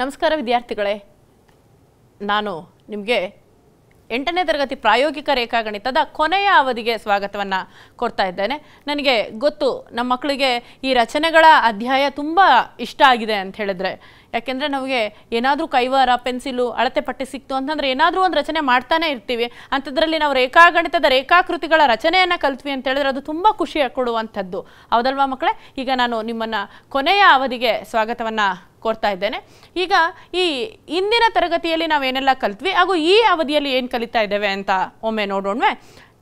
ನಮಸ್ಕಾರ ವಿದ್ಯಾರ್ಥಿಗಳೇ ನಾನು ನಿಮಗೆ ಎಂಟನೇ ತರಗತಿ ಪ್ರಾಯೋಗಿಕ ರೇಖಾಗಣಿತದ ಕೊನೆಯ ಅವಧಿಗೆ ಸ್ವಾಗತವನ್ನು ಕೊಡ್ತಾ ಇದ್ದೇನೆ ನನಗೆ ಗೊತ್ತು ನಮ್ಮ ಮಕ್ಕಳಿಗೆ ಈ ರಚನೆಗಳ ಅಧ್ಯಾಯ ತುಂಬ ಇಷ್ಟ ಆಗಿದೆ ಅಂತ ಹೇಳಿದ್ರೆ ಯಾಕೆಂದರೆ ನಮಗೆ ಏನಾದರೂ ಕೈವಾರ ಪೆನ್ಸಿಲು ಅಳತೆ ಪಟ್ಟಿ ಸಿಕ್ತು ಅಂತಂದರೆ ಏನಾದರೂ ಒಂದು ರಚನೆ ಮಾಡ್ತಾನೆ ಇರ್ತೀವಿ ಅಂಥದ್ರಲ್ಲಿ ನಾವು ರೇಖಾಗಣಿತದ ರೇಖಾಕೃತಿಗಳ ರಚನೆಯನ್ನು ಕಲ್ತ್ವಿ ಅಂತ ಹೇಳಿದ್ರೆ ಅದು ತುಂಬ ಖುಷಿ ಕೊಡುವಂಥದ್ದು ಹೌದಲ್ವಾ ಮಕ್ಕಳೇ ಈಗ ನಾನು ನಿಮ್ಮನ್ನು ಕೊನೆಯ ಅವಧಿಗೆ ಸ್ವಾಗತವನ್ನು ಕೋರ್ತಾ ಇದ್ದೇನೆ ಈಗ ಈ ಇಂದಿನ ತರಗತಿಯಲ್ಲಿ ನಾವೇನೆಲ್ಲ ಕಲಿತ್ವಿ ಹಾಗೂ ಈ ಅವಧಿಯಲ್ಲಿ ಏನು ಕಲಿತಾ ಇದ್ದೇವೆ ಅಂತ ಒಮ್ಮೆ ನೋಡೋಣವೆ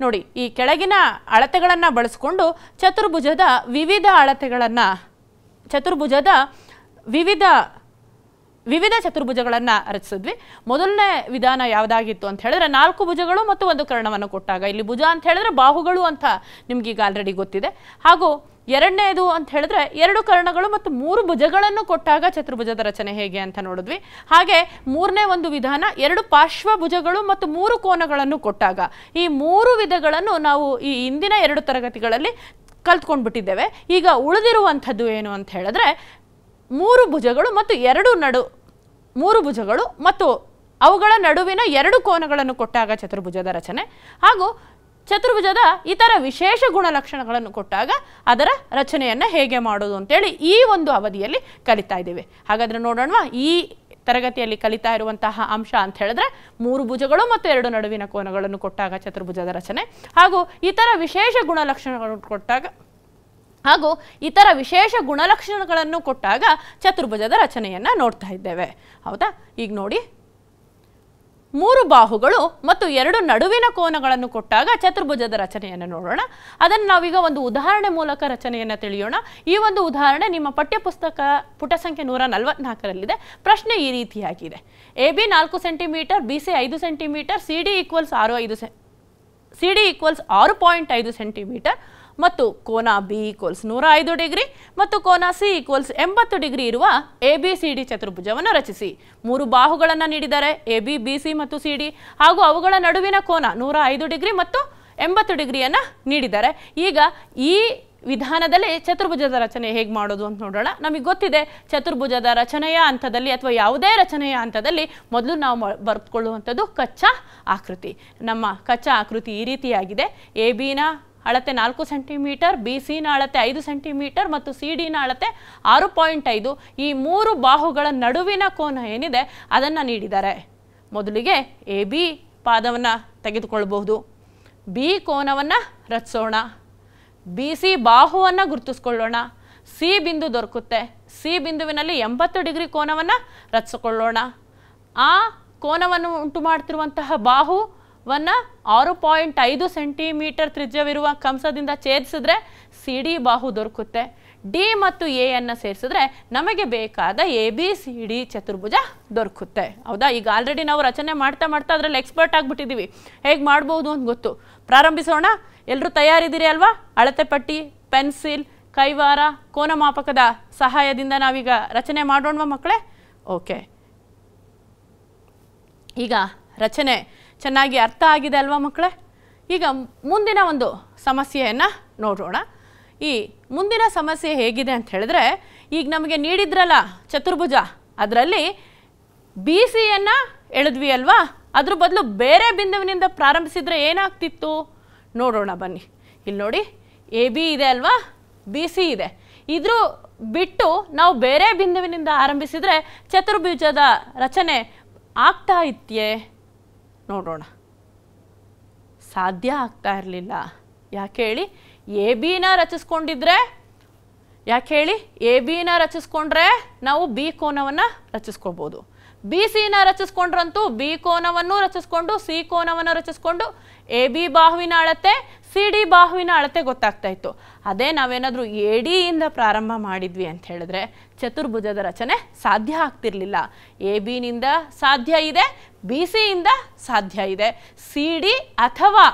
ನೋಡಿ ಈ ಕೆಳಗಿನ ಅಳತೆಗಳನ್ನು ಬಳಸ್ಕೊಂಡು ಚತುರ್ಭುಜದ ವಿವಿಧ ಅಳತೆಗಳನ್ನು ಚತುರ್ಭುಜದ ವಿವಿಧ ವಿವಿಧ ಚತುರ್ಭುಜಗಳನ್ನು ರಚಿಸಿದ್ವಿ ಮೊದಲನೇ ವಿಧಾನ ಯಾವುದಾಗಿತ್ತು ಅಂತ ಹೇಳಿದ್ರೆ ನಾಲ್ಕು ಭುಜಗಳು ಮತ್ತು ಒಂದು ಕರ್ಣವನ್ನು ಕೊಟ್ಟಾಗ ಇಲ್ಲಿ ಭುಜ ಅಂತ ಹೇಳಿದ್ರೆ ಬಾಹುಗಳು ಅಂತ ಈಗ ಆಲ್ರೆಡಿ ಗೊತ್ತಿದೆ ಹಾಗೂ ಎರಡನೇದು ಅಂತ ಹೇಳಿದ್ರೆ ಎರಡು ಕರ್ಣಗಳು ಮತ್ತು ಮೂರು ಭುಜಗಳನ್ನು ಕೊಟ್ಟಾಗ ಚತುರ್ಭುಜದ ರಚನೆ ಹೇಗೆ ಅಂತ ನೋಡಿದ್ವಿ ಹಾಗೆ ಮೂರನೇ ಒಂದು ವಿಧಾನ ಎರಡು ಪಾರ್ಶ್ವಭುಜಗಳು ಭುಜಗಳು ಮತ್ತು ಮೂರು ಕೋನಗಳನ್ನು ಕೊಟ್ಟಾಗ ಈ ಮೂರು ವಿಧಗಳನ್ನು ನಾವು ಈ ಹಿಂದಿನ ಎರಡು ತರಗತಿಗಳಲ್ಲಿ ಕಲ್ತ್ಕೊಂಡ್ಬಿಟ್ಟಿದ್ದೇವೆ ಈಗ ಉಳಿದಿರುವಂಥದ್ದು ಏನು ಅಂತ ಹೇಳಿದ್ರೆ ಮೂರು ಭುಜಗಳು ಮತ್ತು ಎರಡು ನಡು ಮೂರು ಭುಜಗಳು ಮತ್ತು ಅವುಗಳ ನಡುವಿನ ಎರಡು ಕೋನಗಳನ್ನು ಕೊಟ್ಟಾಗ ಚತುರ್ಭುಜದ ರಚನೆ ಹಾಗೂ ಚತುರ್ಭುಜದ ಇತರ ವಿಶೇಷ ಗುಣಲಕ್ಷಣಗಳನ್ನು ಕೊಟ್ಟಾಗ ಅದರ ರಚನೆಯನ್ನು ಹೇಗೆ ಮಾಡೋದು ಅಂತೇಳಿ ಈ ಒಂದು ಅವಧಿಯಲ್ಲಿ ಕಲಿತಾ ಇದ್ದೇವೆ ಹಾಗಾದರೆ ನೋಡೋಣ ಈ ತರಗತಿಯಲ್ಲಿ ಕಲಿತಾ ಇರುವಂತಹ ಅಂಶ ಅಂತ ಹೇಳಿದ್ರೆ ಮೂರು ಭುಜಗಳು ಮತ್ತು ಎರಡು ನಡುವಿನ ಕೋನಗಳನ್ನು ಕೊಟ್ಟಾಗ ಚತುರ್ಭುಜದ ರಚನೆ ಹಾಗೂ ಇತರ ವಿಶೇಷ ಗುಣಲಕ್ಷಣಗಳನ್ನು ಕೊಟ್ಟಾಗ ಹಾಗೂ ಇತರ ವಿಶೇಷ ಗುಣಲಕ್ಷಣಗಳನ್ನು ಕೊಟ್ಟಾಗ ಚತುರ್ಭುಜದ ರಚನೆಯನ್ನು ನೋಡ್ತಾ ಇದ್ದೇವೆ ಹೌದಾ ಈಗ ನೋಡಿ ಮೂರು ಬಾಹುಗಳು ಮತ್ತು ಎರಡು ನಡುವಿನ ಕೋನಗಳನ್ನು ಕೊಟ್ಟಾಗ ಚತುರ್ಭುಜದ ರಚನೆಯನ್ನು ನೋಡೋಣ ಅದನ್ನು ನಾವೀಗ ಒಂದು ಉದಾಹರಣೆ ಮೂಲಕ ರಚನೆಯನ್ನು ತಿಳಿಯೋಣ ಈ ಒಂದು ಉದಾಹರಣೆ ನಿಮ್ಮ ಪಠ್ಯಪುಸ್ತಕ ಪುಟ ಸಂಖ್ಯೆ ನೂರ ನಲವತ್ನಾಲ್ಕರಲ್ಲಿದೆ ಪ್ರಶ್ನೆ ಈ ರೀತಿಯಾಗಿದೆ ಎ ಬಿ ನಾಲ್ಕು ಸೆಂಟಿಮೀಟರ್ ಬಿ ಸಿ ಐದು ಸೆಂಟಿಮೀಟರ್ ಸಿ ಡಿ ಈಕ್ವಲ್ಸ್ ಆರು ಐದು ಸೆ ಸಿ ಡಿ ಈಕ್ವಲ್ಸ್ ಆರು ಪಾಯಿಂಟ್ ಐದು ಸೆಂಟಿಮೀಟರ್ ಮತ್ತು ಕೋನ ಬಿ ಈಕ್ವಲ್ಸ್ ನೂರ ಐದು ಡಿಗ್ರಿ ಮತ್ತು ಕೋನ ಸಿ ಈಕ್ವಲ್ಸ್ ಎಂಬತ್ತು ಡಿಗ್ರಿ ಇರುವ ಎ ಬಿ ಸಿ ಡಿ ಚತುರ್ಭುಜವನ್ನು ರಚಿಸಿ ಮೂರು ಬಾಹುಗಳನ್ನು ನೀಡಿದ್ದಾರೆ ಎ ಬಿ ಬಿ ಸಿ ಮತ್ತು ಸಿ ಡಿ ಹಾಗೂ ಅವುಗಳ ನಡುವಿನ ಕೋನ ನೂರ ಐದು ಡಿಗ್ರಿ ಮತ್ತು ಎಂಬತ್ತು ಡಿಗ್ರಿಯನ್ನು ನೀಡಿದ್ದಾರೆ ಈಗ ಈ ವಿಧಾನದಲ್ಲಿ ಚತುರ್ಭುಜದ ರಚನೆ ಹೇಗೆ ಮಾಡೋದು ಅಂತ ನೋಡೋಣ ನಮಗೆ ಗೊತ್ತಿದೆ ಚತುರ್ಭುಜದ ರಚನೆಯ ಹಂತದಲ್ಲಿ ಅಥವಾ ಯಾವುದೇ ರಚನೆಯ ಹಂತದಲ್ಲಿ ಮೊದಲು ನಾವು ಬರ್ಕೊಳ್ಳುವಂಥದ್ದು ಕಚ್ಚಾ ಆಕೃತಿ ನಮ್ಮ ಕಚ್ಚಾ ಆಕೃತಿ ಈ ರೀತಿಯಾಗಿದೆ ಎ ಬಿನ ಅಳತೆ ನಾಲ್ಕು ಸೆಂಟಿಮೀಟರ್ ಬಿ ಸಿನ ಅಳತೆ ಐದು ಸೆಂಟಿಮೀಟರ್ ಮತ್ತು ಸಿ ಡಿನ ಅಳತೆ ಆರು ಪಾಯಿಂಟ್ ಐದು ಈ ಮೂರು ಬಾಹುಗಳ ನಡುವಿನ ಕೋನ ಏನಿದೆ ಅದನ್ನು ನೀಡಿದ್ದಾರೆ ಮೊದಲಿಗೆ ಎ ಬಿ ಪಾದವನ್ನು ತೆಗೆದುಕೊಳ್ಳಬಹುದು ಬಿ ಕೋನವನ್ನು ರಚಿಸೋಣ ಬಿ ಸಿ ಬಾಹುವನ್ನು ಗುರುತಿಸ್ಕೊಳ್ಳೋಣ ಸಿ ಬಿಂದು ದೊರಕುತ್ತೆ ಸಿ ಬಿಂದುವಿನಲ್ಲಿ ಎಂಬತ್ತು ಡಿಗ್ರಿ ಕೋನವನ್ನು ರಚಿಸಿಕೊಳ್ಳೋಣ ಆ ಕೋನವನ್ನು ಉಂಟು ಮಾಡ್ತಿರುವಂತಹ ಬಾಹು ವನ್ನ ಆರು ಪಾಯಿಂಟ್ ಐದು ಸೆಂಟಿಮೀಟರ್ ತ್ರಿಜ್ಯವಿರುವ ಕಂಸದಿಂದ ಛೇದಿಸಿದ್ರೆ ಡಿ ಬಾಹು ದೊರಕುತ್ತೆ ಡಿ ಮತ್ತು ಅನ್ನು ಸೇರಿಸಿದ್ರೆ ನಮಗೆ ಬೇಕಾದ ಎ ಬಿ ಸಿ ಡಿ ಚತುರ್ಭುಜ ದೊರಕುತ್ತೆ ಹೌದಾ ಈಗ ಆಲ್ರೆಡಿ ನಾವು ರಚನೆ ಮಾಡ್ತಾ ಮಾಡ್ತಾ ಅದರಲ್ಲಿ ಎಕ್ಸ್ಪರ್ಟ್ ಆಗಿಬಿಟ್ಟಿದ್ದೀವಿ ಹೇಗೆ ಮಾಡ್ಬೋದು ಅಂತ ಗೊತ್ತು ಪ್ರಾರಂಭಿಸೋಣ ಎಲ್ಲರೂ ತಯಾರಿದ್ದೀರಿ ಅಲ್ವಾ ಅಳತೆ ಪಟ್ಟಿ ಪೆನ್ಸಿಲ್ ಕೈವಾರ ಕೋನಮಾಪಕದ ಸಹಾಯದಿಂದ ನಾವೀಗ ರಚನೆ ಮಾಡೋಣವಾ ಮಕ್ಕಳೇ ಓಕೆ ಈಗ ರಚನೆ ಚೆನ್ನಾಗಿ ಅರ್ಥ ಆಗಿದೆ ಅಲ್ವಾ ಮಕ್ಕಳೇ ಈಗ ಮುಂದಿನ ಒಂದು ಸಮಸ್ಯೆಯನ್ನು ನೋಡೋಣ ಈ ಮುಂದಿನ ಸಮಸ್ಯೆ ಹೇಗಿದೆ ಅಂತ ಹೇಳಿದ್ರೆ ಈಗ ನಮಗೆ ನೀಡಿದ್ರಲ್ಲ ಚತುರ್ಭುಜ ಅದರಲ್ಲಿ ಬಿ ಸಿಯನ್ನು ಎಳೆದ್ವಿ ಅಲ್ವಾ ಅದ್ರ ಬದಲು ಬೇರೆ ಬಿಂದುವಿನಿಂದ ಪ್ರಾರಂಭಿಸಿದರೆ ಏನಾಗ್ತಿತ್ತು ನೋಡೋಣ ಬನ್ನಿ ಇಲ್ಲಿ ನೋಡಿ ಎ ಬಿ ಇದೆ ಅಲ್ವಾ ಬಿ ಸಿ ಇದೆ ಇದ್ರ ಬಿಟ್ಟು ನಾವು ಬೇರೆ ಬಿಂದುವಿನಿಂದ ಆರಂಭಿಸಿದರೆ ಚತುರ್ಭುಜದ ರಚನೆ ಆಗ್ತಾ ಇತ್ಯೆ ನೋಡೋಣ ಸಾಧ್ಯ ಆಗ್ತಾ ಇರಲಿಲ್ಲ ಯಾಕೆ ಹೇಳಿ ಎ ಬಿನ ರಚಿಸ್ಕೊಂಡಿದ್ರೆ ಯಾಕೆ ಹೇಳಿ ಎ ಬಿನ ರಚಿಸ್ಕೊಂಡ್ರೆ ನಾವು ಬಿ ಕೋನವನ್ನು ರಚಿಸ್ಕೊಳ್ಬೋದು ಬಿ ಸಿನ ರಚಿಸ್ಕೊಂಡ್ರಂತೂ ಬಿ ಕೋನವನ್ನು ರಚಿಸ್ಕೊಂಡು ಸಿ ಕೋನವನ್ನು ರಚಿಸ್ಕೊಂಡು ಎ ಬಿ ಬಾಹುವಿನ ಅಳತೆ ಸಿ ಡಿ ಬಾಹುವಿನ ಅಳತೆ ಗೊತ್ತಾಗ್ತಾ ಇತ್ತು ಅದೇ ನಾವೇನಾದರೂ ಎ ಡಿಯಿಂದ ಪ್ರಾರಂಭ ಮಾಡಿದ್ವಿ ಅಂತ ಹೇಳಿದ್ರೆ ಚತುರ್ಭುಜದ ರಚನೆ ಸಾಧ್ಯ ಆಗ್ತಿರ್ಲಿಲ್ಲ ಎ ಬಿನಿಂದ ಸಾಧ್ಯ ಇದೆ ಬಿ ಸಿಯಿಂದ ಸಾಧ್ಯ ಇದೆ ಸಿ ಡಿ ಅಥವಾ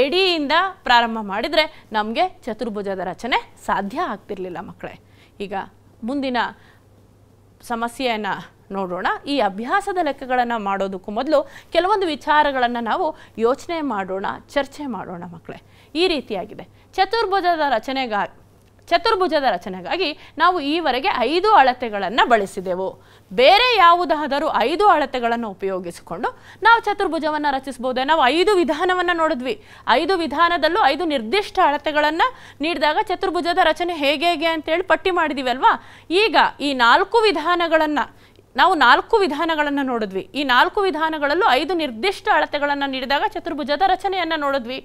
ಎಡಿಯಿಂದ ಪ್ರಾರಂಭ ಮಾಡಿದರೆ ನಮಗೆ ಚತುರ್ಭುಜದ ರಚನೆ ಸಾಧ್ಯ ಆಗ್ತಿರಲಿಲ್ಲ ಮಕ್ಕಳೇ ಈಗ ಮುಂದಿನ ಸಮಸ್ಯೆಯನ್ನು ನೋಡೋಣ ಈ ಅಭ್ಯಾಸದ ಲೆಕ್ಕಗಳನ್ನು ಮಾಡೋದಕ್ಕೂ ಮೊದಲು ಕೆಲವೊಂದು ವಿಚಾರಗಳನ್ನು ನಾವು ಯೋಚನೆ ಮಾಡೋಣ ಚರ್ಚೆ ಮಾಡೋಣ ಮಕ್ಕಳೇ ಈ ರೀತಿಯಾಗಿದೆ ಚತುರ್ಭುಜದ ರಚನೆಗಾಗಿ ಚತುರ್ಭುಜದ ರಚನೆಗಾಗಿ ನಾವು ಈವರೆಗೆ ಐದು ಅಳತೆಗಳನ್ನು ಬಳಸಿದೆವು ಬೇರೆ ಯಾವುದಾದರೂ ಐದು ಅಳತೆಗಳನ್ನು ಉಪಯೋಗಿಸಿಕೊಂಡು ನಾವು ಚತುರ್ಭುಜವನ್ನು ರಚಿಸ್ಬೋದೇ ನಾವು ಐದು ವಿಧಾನವನ್ನು ನೋಡಿದ್ವಿ ಐದು ವಿಧಾನದಲ್ಲೂ ಐದು ನಿರ್ದಿಷ್ಟ ಅಳತೆಗಳನ್ನು ನೀಡಿದಾಗ ಚತುರ್ಭುಜದ ರಚನೆ ಹೇಗೆ ಹೇಗೆ ಅಂತೇಳಿ ಪಟ್ಟಿ ಮಾಡಿದಿವಲ್ವಾ ಅಲ್ವಾ ಈಗ ಈ ನಾಲ್ಕು ವಿಧಾನಗಳನ್ನು ನಾವು ನಾಲ್ಕು ವಿಧಾನಗಳನ್ನು ನೋಡಿದ್ವಿ ಈ ನಾಲ್ಕು ವಿಧಾನಗಳಲ್ಲೂ ಐದು ನಿರ್ದಿಷ್ಟ ಅಳತೆಗಳನ್ನು ನೀಡಿದಾಗ ಚತುರ್ಭುಜದ ರಚನೆಯನ್ನು ನೋಡಿದ್ವಿ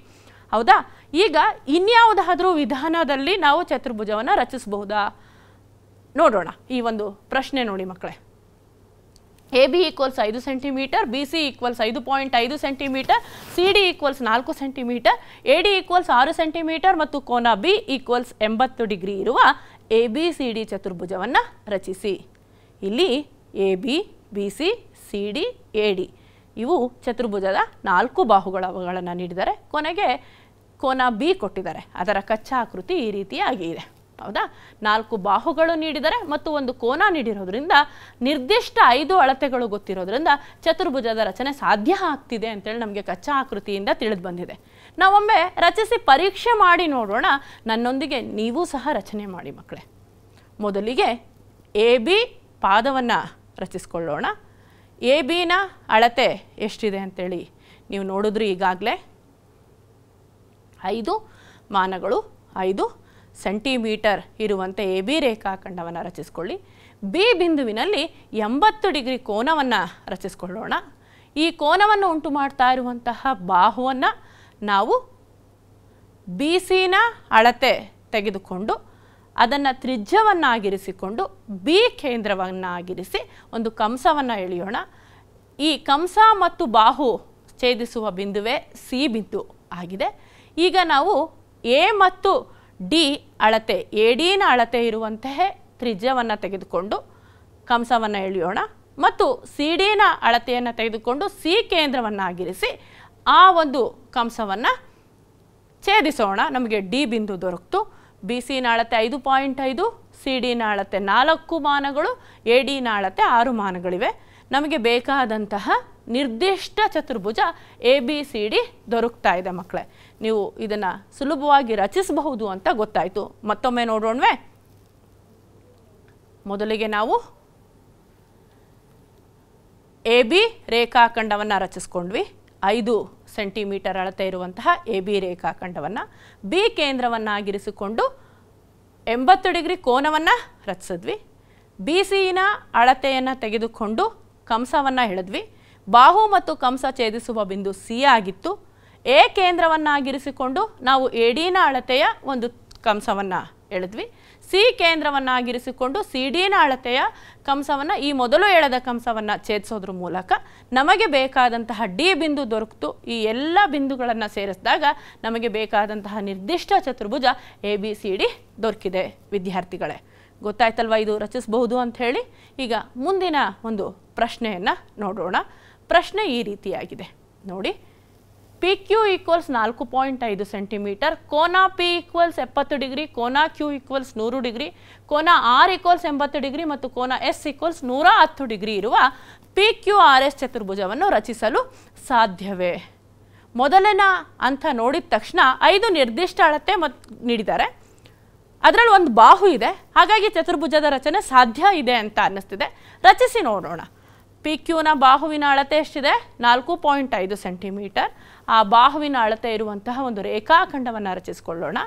ಹೌದಾ ಈಗ ಇನ್ಯಾವುದಾದ್ರೂ ವಿಧಾನದಲ್ಲಿ ನಾವು ಚತುರ್ಭುಜವನ್ನು ರಚಿಸಬಹುದಾ ನೋಡೋಣ ಈ ಒಂದು ಪ್ರಶ್ನೆ ನೋಡಿ ಮಕ್ಕಳೇ ಎ ಬಿ ಈಕ್ವಲ್ಸ್ ಐದು ಸೆಂಟಿಮೀಟರ್ ಬಿ ಸಿ ಈಕ್ವಲ್ಸ್ ಐದು ಪಾಯಿಂಟ್ ಐದು ಸೆಂಟಿಮೀಟರ್ ಸಿ ಡಿ ಈಕ್ವಲ್ಸ್ ನಾಲ್ಕು ಸೆಂಟಿಮೀಟರ್ ಎ ಡಿ ಈಕ್ವಲ್ಸ್ ಆರು ಸೆಂಟಿಮೀಟರ್ ಮತ್ತು ಕೋನ ಬಿ ಈಕ್ವಲ್ಸ್ ಎಂಬತ್ತು ಡಿಗ್ರಿ ಇರುವ ಎ ಬಿ ಸಿ ಡಿ ಚತುರ್ಭುಜವನ್ನು ರಚಿಸಿ ಇಲ್ಲಿ A B B C C D A D ಇವು ಚತುರ್ಭುಜದ ನಾಲ್ಕು ಬಾಹುಗಳಗಳನ್ನು ನೀಡಿದರೆ ಕೊನೆಗೆ ಕೋನ ಬಿ ಕೊಟ್ಟಿದ್ದಾರೆ ಅದರ ಕಚ್ಚಾ ಆಕೃತಿ ಈ ರೀತಿಯಾಗಿ ಇದೆ ಹೌದಾ ನಾಲ್ಕು ಬಾಹುಗಳು ನೀಡಿದರೆ ಮತ್ತು ಒಂದು ಕೋನ ನೀಡಿರೋದ್ರಿಂದ ನಿರ್ದಿಷ್ಟ ಐದು ಅಳತೆಗಳು ಗೊತ್ತಿರೋದ್ರಿಂದ ಚತುರ್ಭುಜದ ರಚನೆ ಸಾಧ್ಯ ಆಗ್ತಿದೆ ಅಂತೇಳಿ ನಮಗೆ ಕಚ್ಚಾ ಆಕೃತಿಯಿಂದ ತಿಳಿದು ಬಂದಿದೆ ನಾವೊಮ್ಮೆ ರಚಿಸಿ ಪರೀಕ್ಷೆ ಮಾಡಿ ನೋಡೋಣ ನನ್ನೊಂದಿಗೆ ನೀವು ಸಹ ರಚನೆ ಮಾಡಿ ಮಕ್ಕಳೇ ಮೊದಲಿಗೆ ಎ ಬಿ ಪಾದವನ್ನು ರಚಿಸ್ಕೊಳ್ಳೋಣ ಎ ಬಿನ ಅಳತೆ ಎಷ್ಟಿದೆ ಅಂತೇಳಿ ನೀವು ನೋಡಿದ್ರಿ ಈಗಾಗಲೇ ಐದು ಮಾನಗಳು ಐದು ಸೆಂಟಿಮೀಟರ್ ಇರುವಂತೆ ಎ ಬಿ ರೇಖಾಖಂಡವನ್ನು ರಚಿಸಿಕೊಳ್ಳಿ ಬಿ ಬಿಂದುವಿನಲ್ಲಿ ಎಂಬತ್ತು ಡಿಗ್ರಿ ಕೋನವನ್ನು ರಚಿಸಿಕೊಳ್ಳೋಣ ಈ ಕೋನವನ್ನು ಉಂಟು ಮಾಡ್ತಾ ಇರುವಂತಹ ಬಾಹುವನ್ನು ನಾವು ಬಿ ಸಿನ ಅಳತೆ ತೆಗೆದುಕೊಂಡು ಅದನ್ನು ತ್ರಿಜ್ಯವನ್ನಾಗಿರಿಸಿಕೊಂಡು ಬಿ ಕೇಂದ್ರವನ್ನಾಗಿರಿಸಿ ಒಂದು ಕಂಸವನ್ನು ಎಳೆಯೋಣ ಈ ಕಂಸ ಮತ್ತು ಬಾಹು ಛೇದಿಸುವ ಬಿಂದುವೆ ಸಿ ಬಿಂದು ಆಗಿದೆ ಈಗ ನಾವು ಎ ಮತ್ತು ಡಿ ಅಳತೆ ಎ ಡಿನ ಅಳತೆ ಇರುವಂತಹ ತ್ರಿಜ್ಯವನ್ನು ತೆಗೆದುಕೊಂಡು ಕಂಸವನ್ನು ಎಳೆಯೋಣ ಮತ್ತು ಸಿ ಡಿನ ಅಳತೆಯನ್ನು ತೆಗೆದುಕೊಂಡು ಸಿ ಕೇಂದ್ರವನ್ನು ಆಗಿರಿಸಿ ಆ ಒಂದು ಕಂಸವನ್ನು ಛೇದಿಸೋಣ ನಮಗೆ ಡಿ ಬಿಂದು ದೊರಕ್ತು ಬಿ ಸಿ ಅಳತೆ ಐದು ಪಾಯಿಂಟ್ ಐದು ಸಿ ಡಿನ ಅಳತೆ ನಾಲ್ಕು ಮಾನಗಳು ಎ ಡಿನ ಅಳತೆ ಆರು ಮಾನಗಳಿವೆ ನಮಗೆ ಬೇಕಾದಂತಹ ನಿರ್ದಿಷ್ಟ ಚತುರ್ಭುಜ ಎ ಬಿ ಸಿ ಡಿ ದೊರಕ್ತಾ ಇದೆ ಮಕ್ಕಳೇ ನೀವು ಇದನ್ನು ಸುಲಭವಾಗಿ ರಚಿಸಬಹುದು ಅಂತ ಗೊತ್ತಾಯಿತು ಮತ್ತೊಮ್ಮೆ ನೋಡೋಣವೇ ಮೊದಲಿಗೆ ನಾವು ಎ ಬಿ ರೇಖಾಖಂಡವನ್ನು ರಚಿಸ್ಕೊಂಡ್ವಿ ಐದು ಸೆಂಟಿಮೀಟರ್ ಅಳತೆ ಇರುವಂತಹ ಎ ಬಿ ರೇಖಾಖಂಡವನ್ನು ಬಿ ಕೇಂದ್ರವನ್ನಾಗಿರಿಸಿಕೊಂಡು ಎಂಬತ್ತು ಡಿಗ್ರಿ ಕೋನವನ್ನು ರಚಿಸಿದ್ವಿ ಬಿ ಸಿನ ಅಳತೆಯನ್ನು ತೆಗೆದುಕೊಂಡು ಕಂಸವನ್ನು ಎಳೆದ್ವಿ ಬಾಹು ಮತ್ತು ಕಂಸ ಛೇದಿಸುವ ಬಿಂದು ಸಿ ಆಗಿತ್ತು ಎ ಕೇಂದ್ರವನ್ನಾಗಿರಿಸಿಕೊಂಡು ನಾವು ಎಡಿನ ಅಳತೆಯ ಒಂದು ಕಂಸವನ್ನು ಎಳೆದ್ವಿ ಸಿ ಕೇಂದ್ರವನ್ನಾಗಿರಿಸಿಕೊಂಡು ಸಿ ಡಿನ ಅಳತೆಯ ಕಂಸವನ್ನು ಈ ಮೊದಲು ಎಳೆದ ಕಂಸವನ್ನು ಛೇದಿಸೋದ್ರ ಮೂಲಕ ನಮಗೆ ಬೇಕಾದಂತಹ ಡಿ ಬಿಂದು ದೊರಕಿತು ಈ ಎಲ್ಲ ಬಿಂದುಗಳನ್ನು ಸೇರಿಸಿದಾಗ ನಮಗೆ ಬೇಕಾದಂತಹ ನಿರ್ದಿಷ್ಟ ಚತುರ್ಭುಜ ಎ ಬಿ ಸಿ ಡಿ ದೊರಕಿದೆ ವಿದ್ಯಾರ್ಥಿಗಳೇ ಗೊತ್ತಾಯ್ತಲ್ವ ಇದು ರಚಿಸಬಹುದು ಅಂಥೇಳಿ ಈಗ ಮುಂದಿನ ಒಂದು ಪ್ರಶ್ನೆಯನ್ನು ನೋಡೋಣ ಪ್ರಶ್ನೆ ಈ ರೀತಿಯಾಗಿದೆ ನೋಡಿ ಪಿ ಕ್ಯೂ ಈಕ್ವಲ್ಸ್ ನಾಲ್ಕು ಪಾಯಿಂಟ್ ಐದು ಸೆಂಟಿಮೀಟರ್ ಕೋನಾ ಪಿ ಈಕ್ವಲ್ಸ್ ಎಪ್ಪತ್ತು ಡಿಗ್ರಿ ಕೋನಾ ಕ್ಯೂ ಈಕ್ವಲ್ಸ್ ನೂರು ಡಿಗ್ರಿ ಕೋನ ಆರ್ ಈಕ್ವಲ್ಸ್ ಎಂಬತ್ತು ಡಿಗ್ರಿ ಮತ್ತು ಕೋನ ಎಸ್ ಈಕ್ವಲ್ಸ್ ನೂರ ಹತ್ತು ಡಿಗ್ರಿ ಇರುವ ಪಿ ಕ್ಯೂ ಆರ್ ಎಸ್ ಚತುರ್ಭುಜವನ್ನು ರಚಿಸಲು ಸಾಧ್ಯವೇ ಮೊದಲನ ಅಂತ ನೋಡಿದ ತಕ್ಷಣ ಐದು ನಿರ್ದಿಷ್ಟ ಅಳತೆ ಮತ್ತು ನೀಡಿದ್ದಾರೆ ಅದರಲ್ಲಿ ಒಂದು ಬಾಹು ಇದೆ ಹಾಗಾಗಿ ಚತುರ್ಭುಜದ ರಚನೆ ಸಾಧ್ಯ ಇದೆ ಅಂತ ಅನ್ನಿಸ್ತಿದೆ ರಚಿಸಿ ನೋಡೋಣ ಪಿ ಕ್ಯೂನ ಬಾಹುವಿನ ಅಳತೆ ಎಷ್ಟಿದೆ ನಾಲ್ಕು ಪಾಯಿಂಟ್ ಐದು ಸೆಂಟಿಮೀಟರ್ ಆ ಬಾಹುವಿನ ಅಳತೆ ಇರುವಂತಹ ಒಂದು ರೇಖಾಖಂಡವನ್ನು ರಚಿಸಿಕೊಳ್ಳೋಣ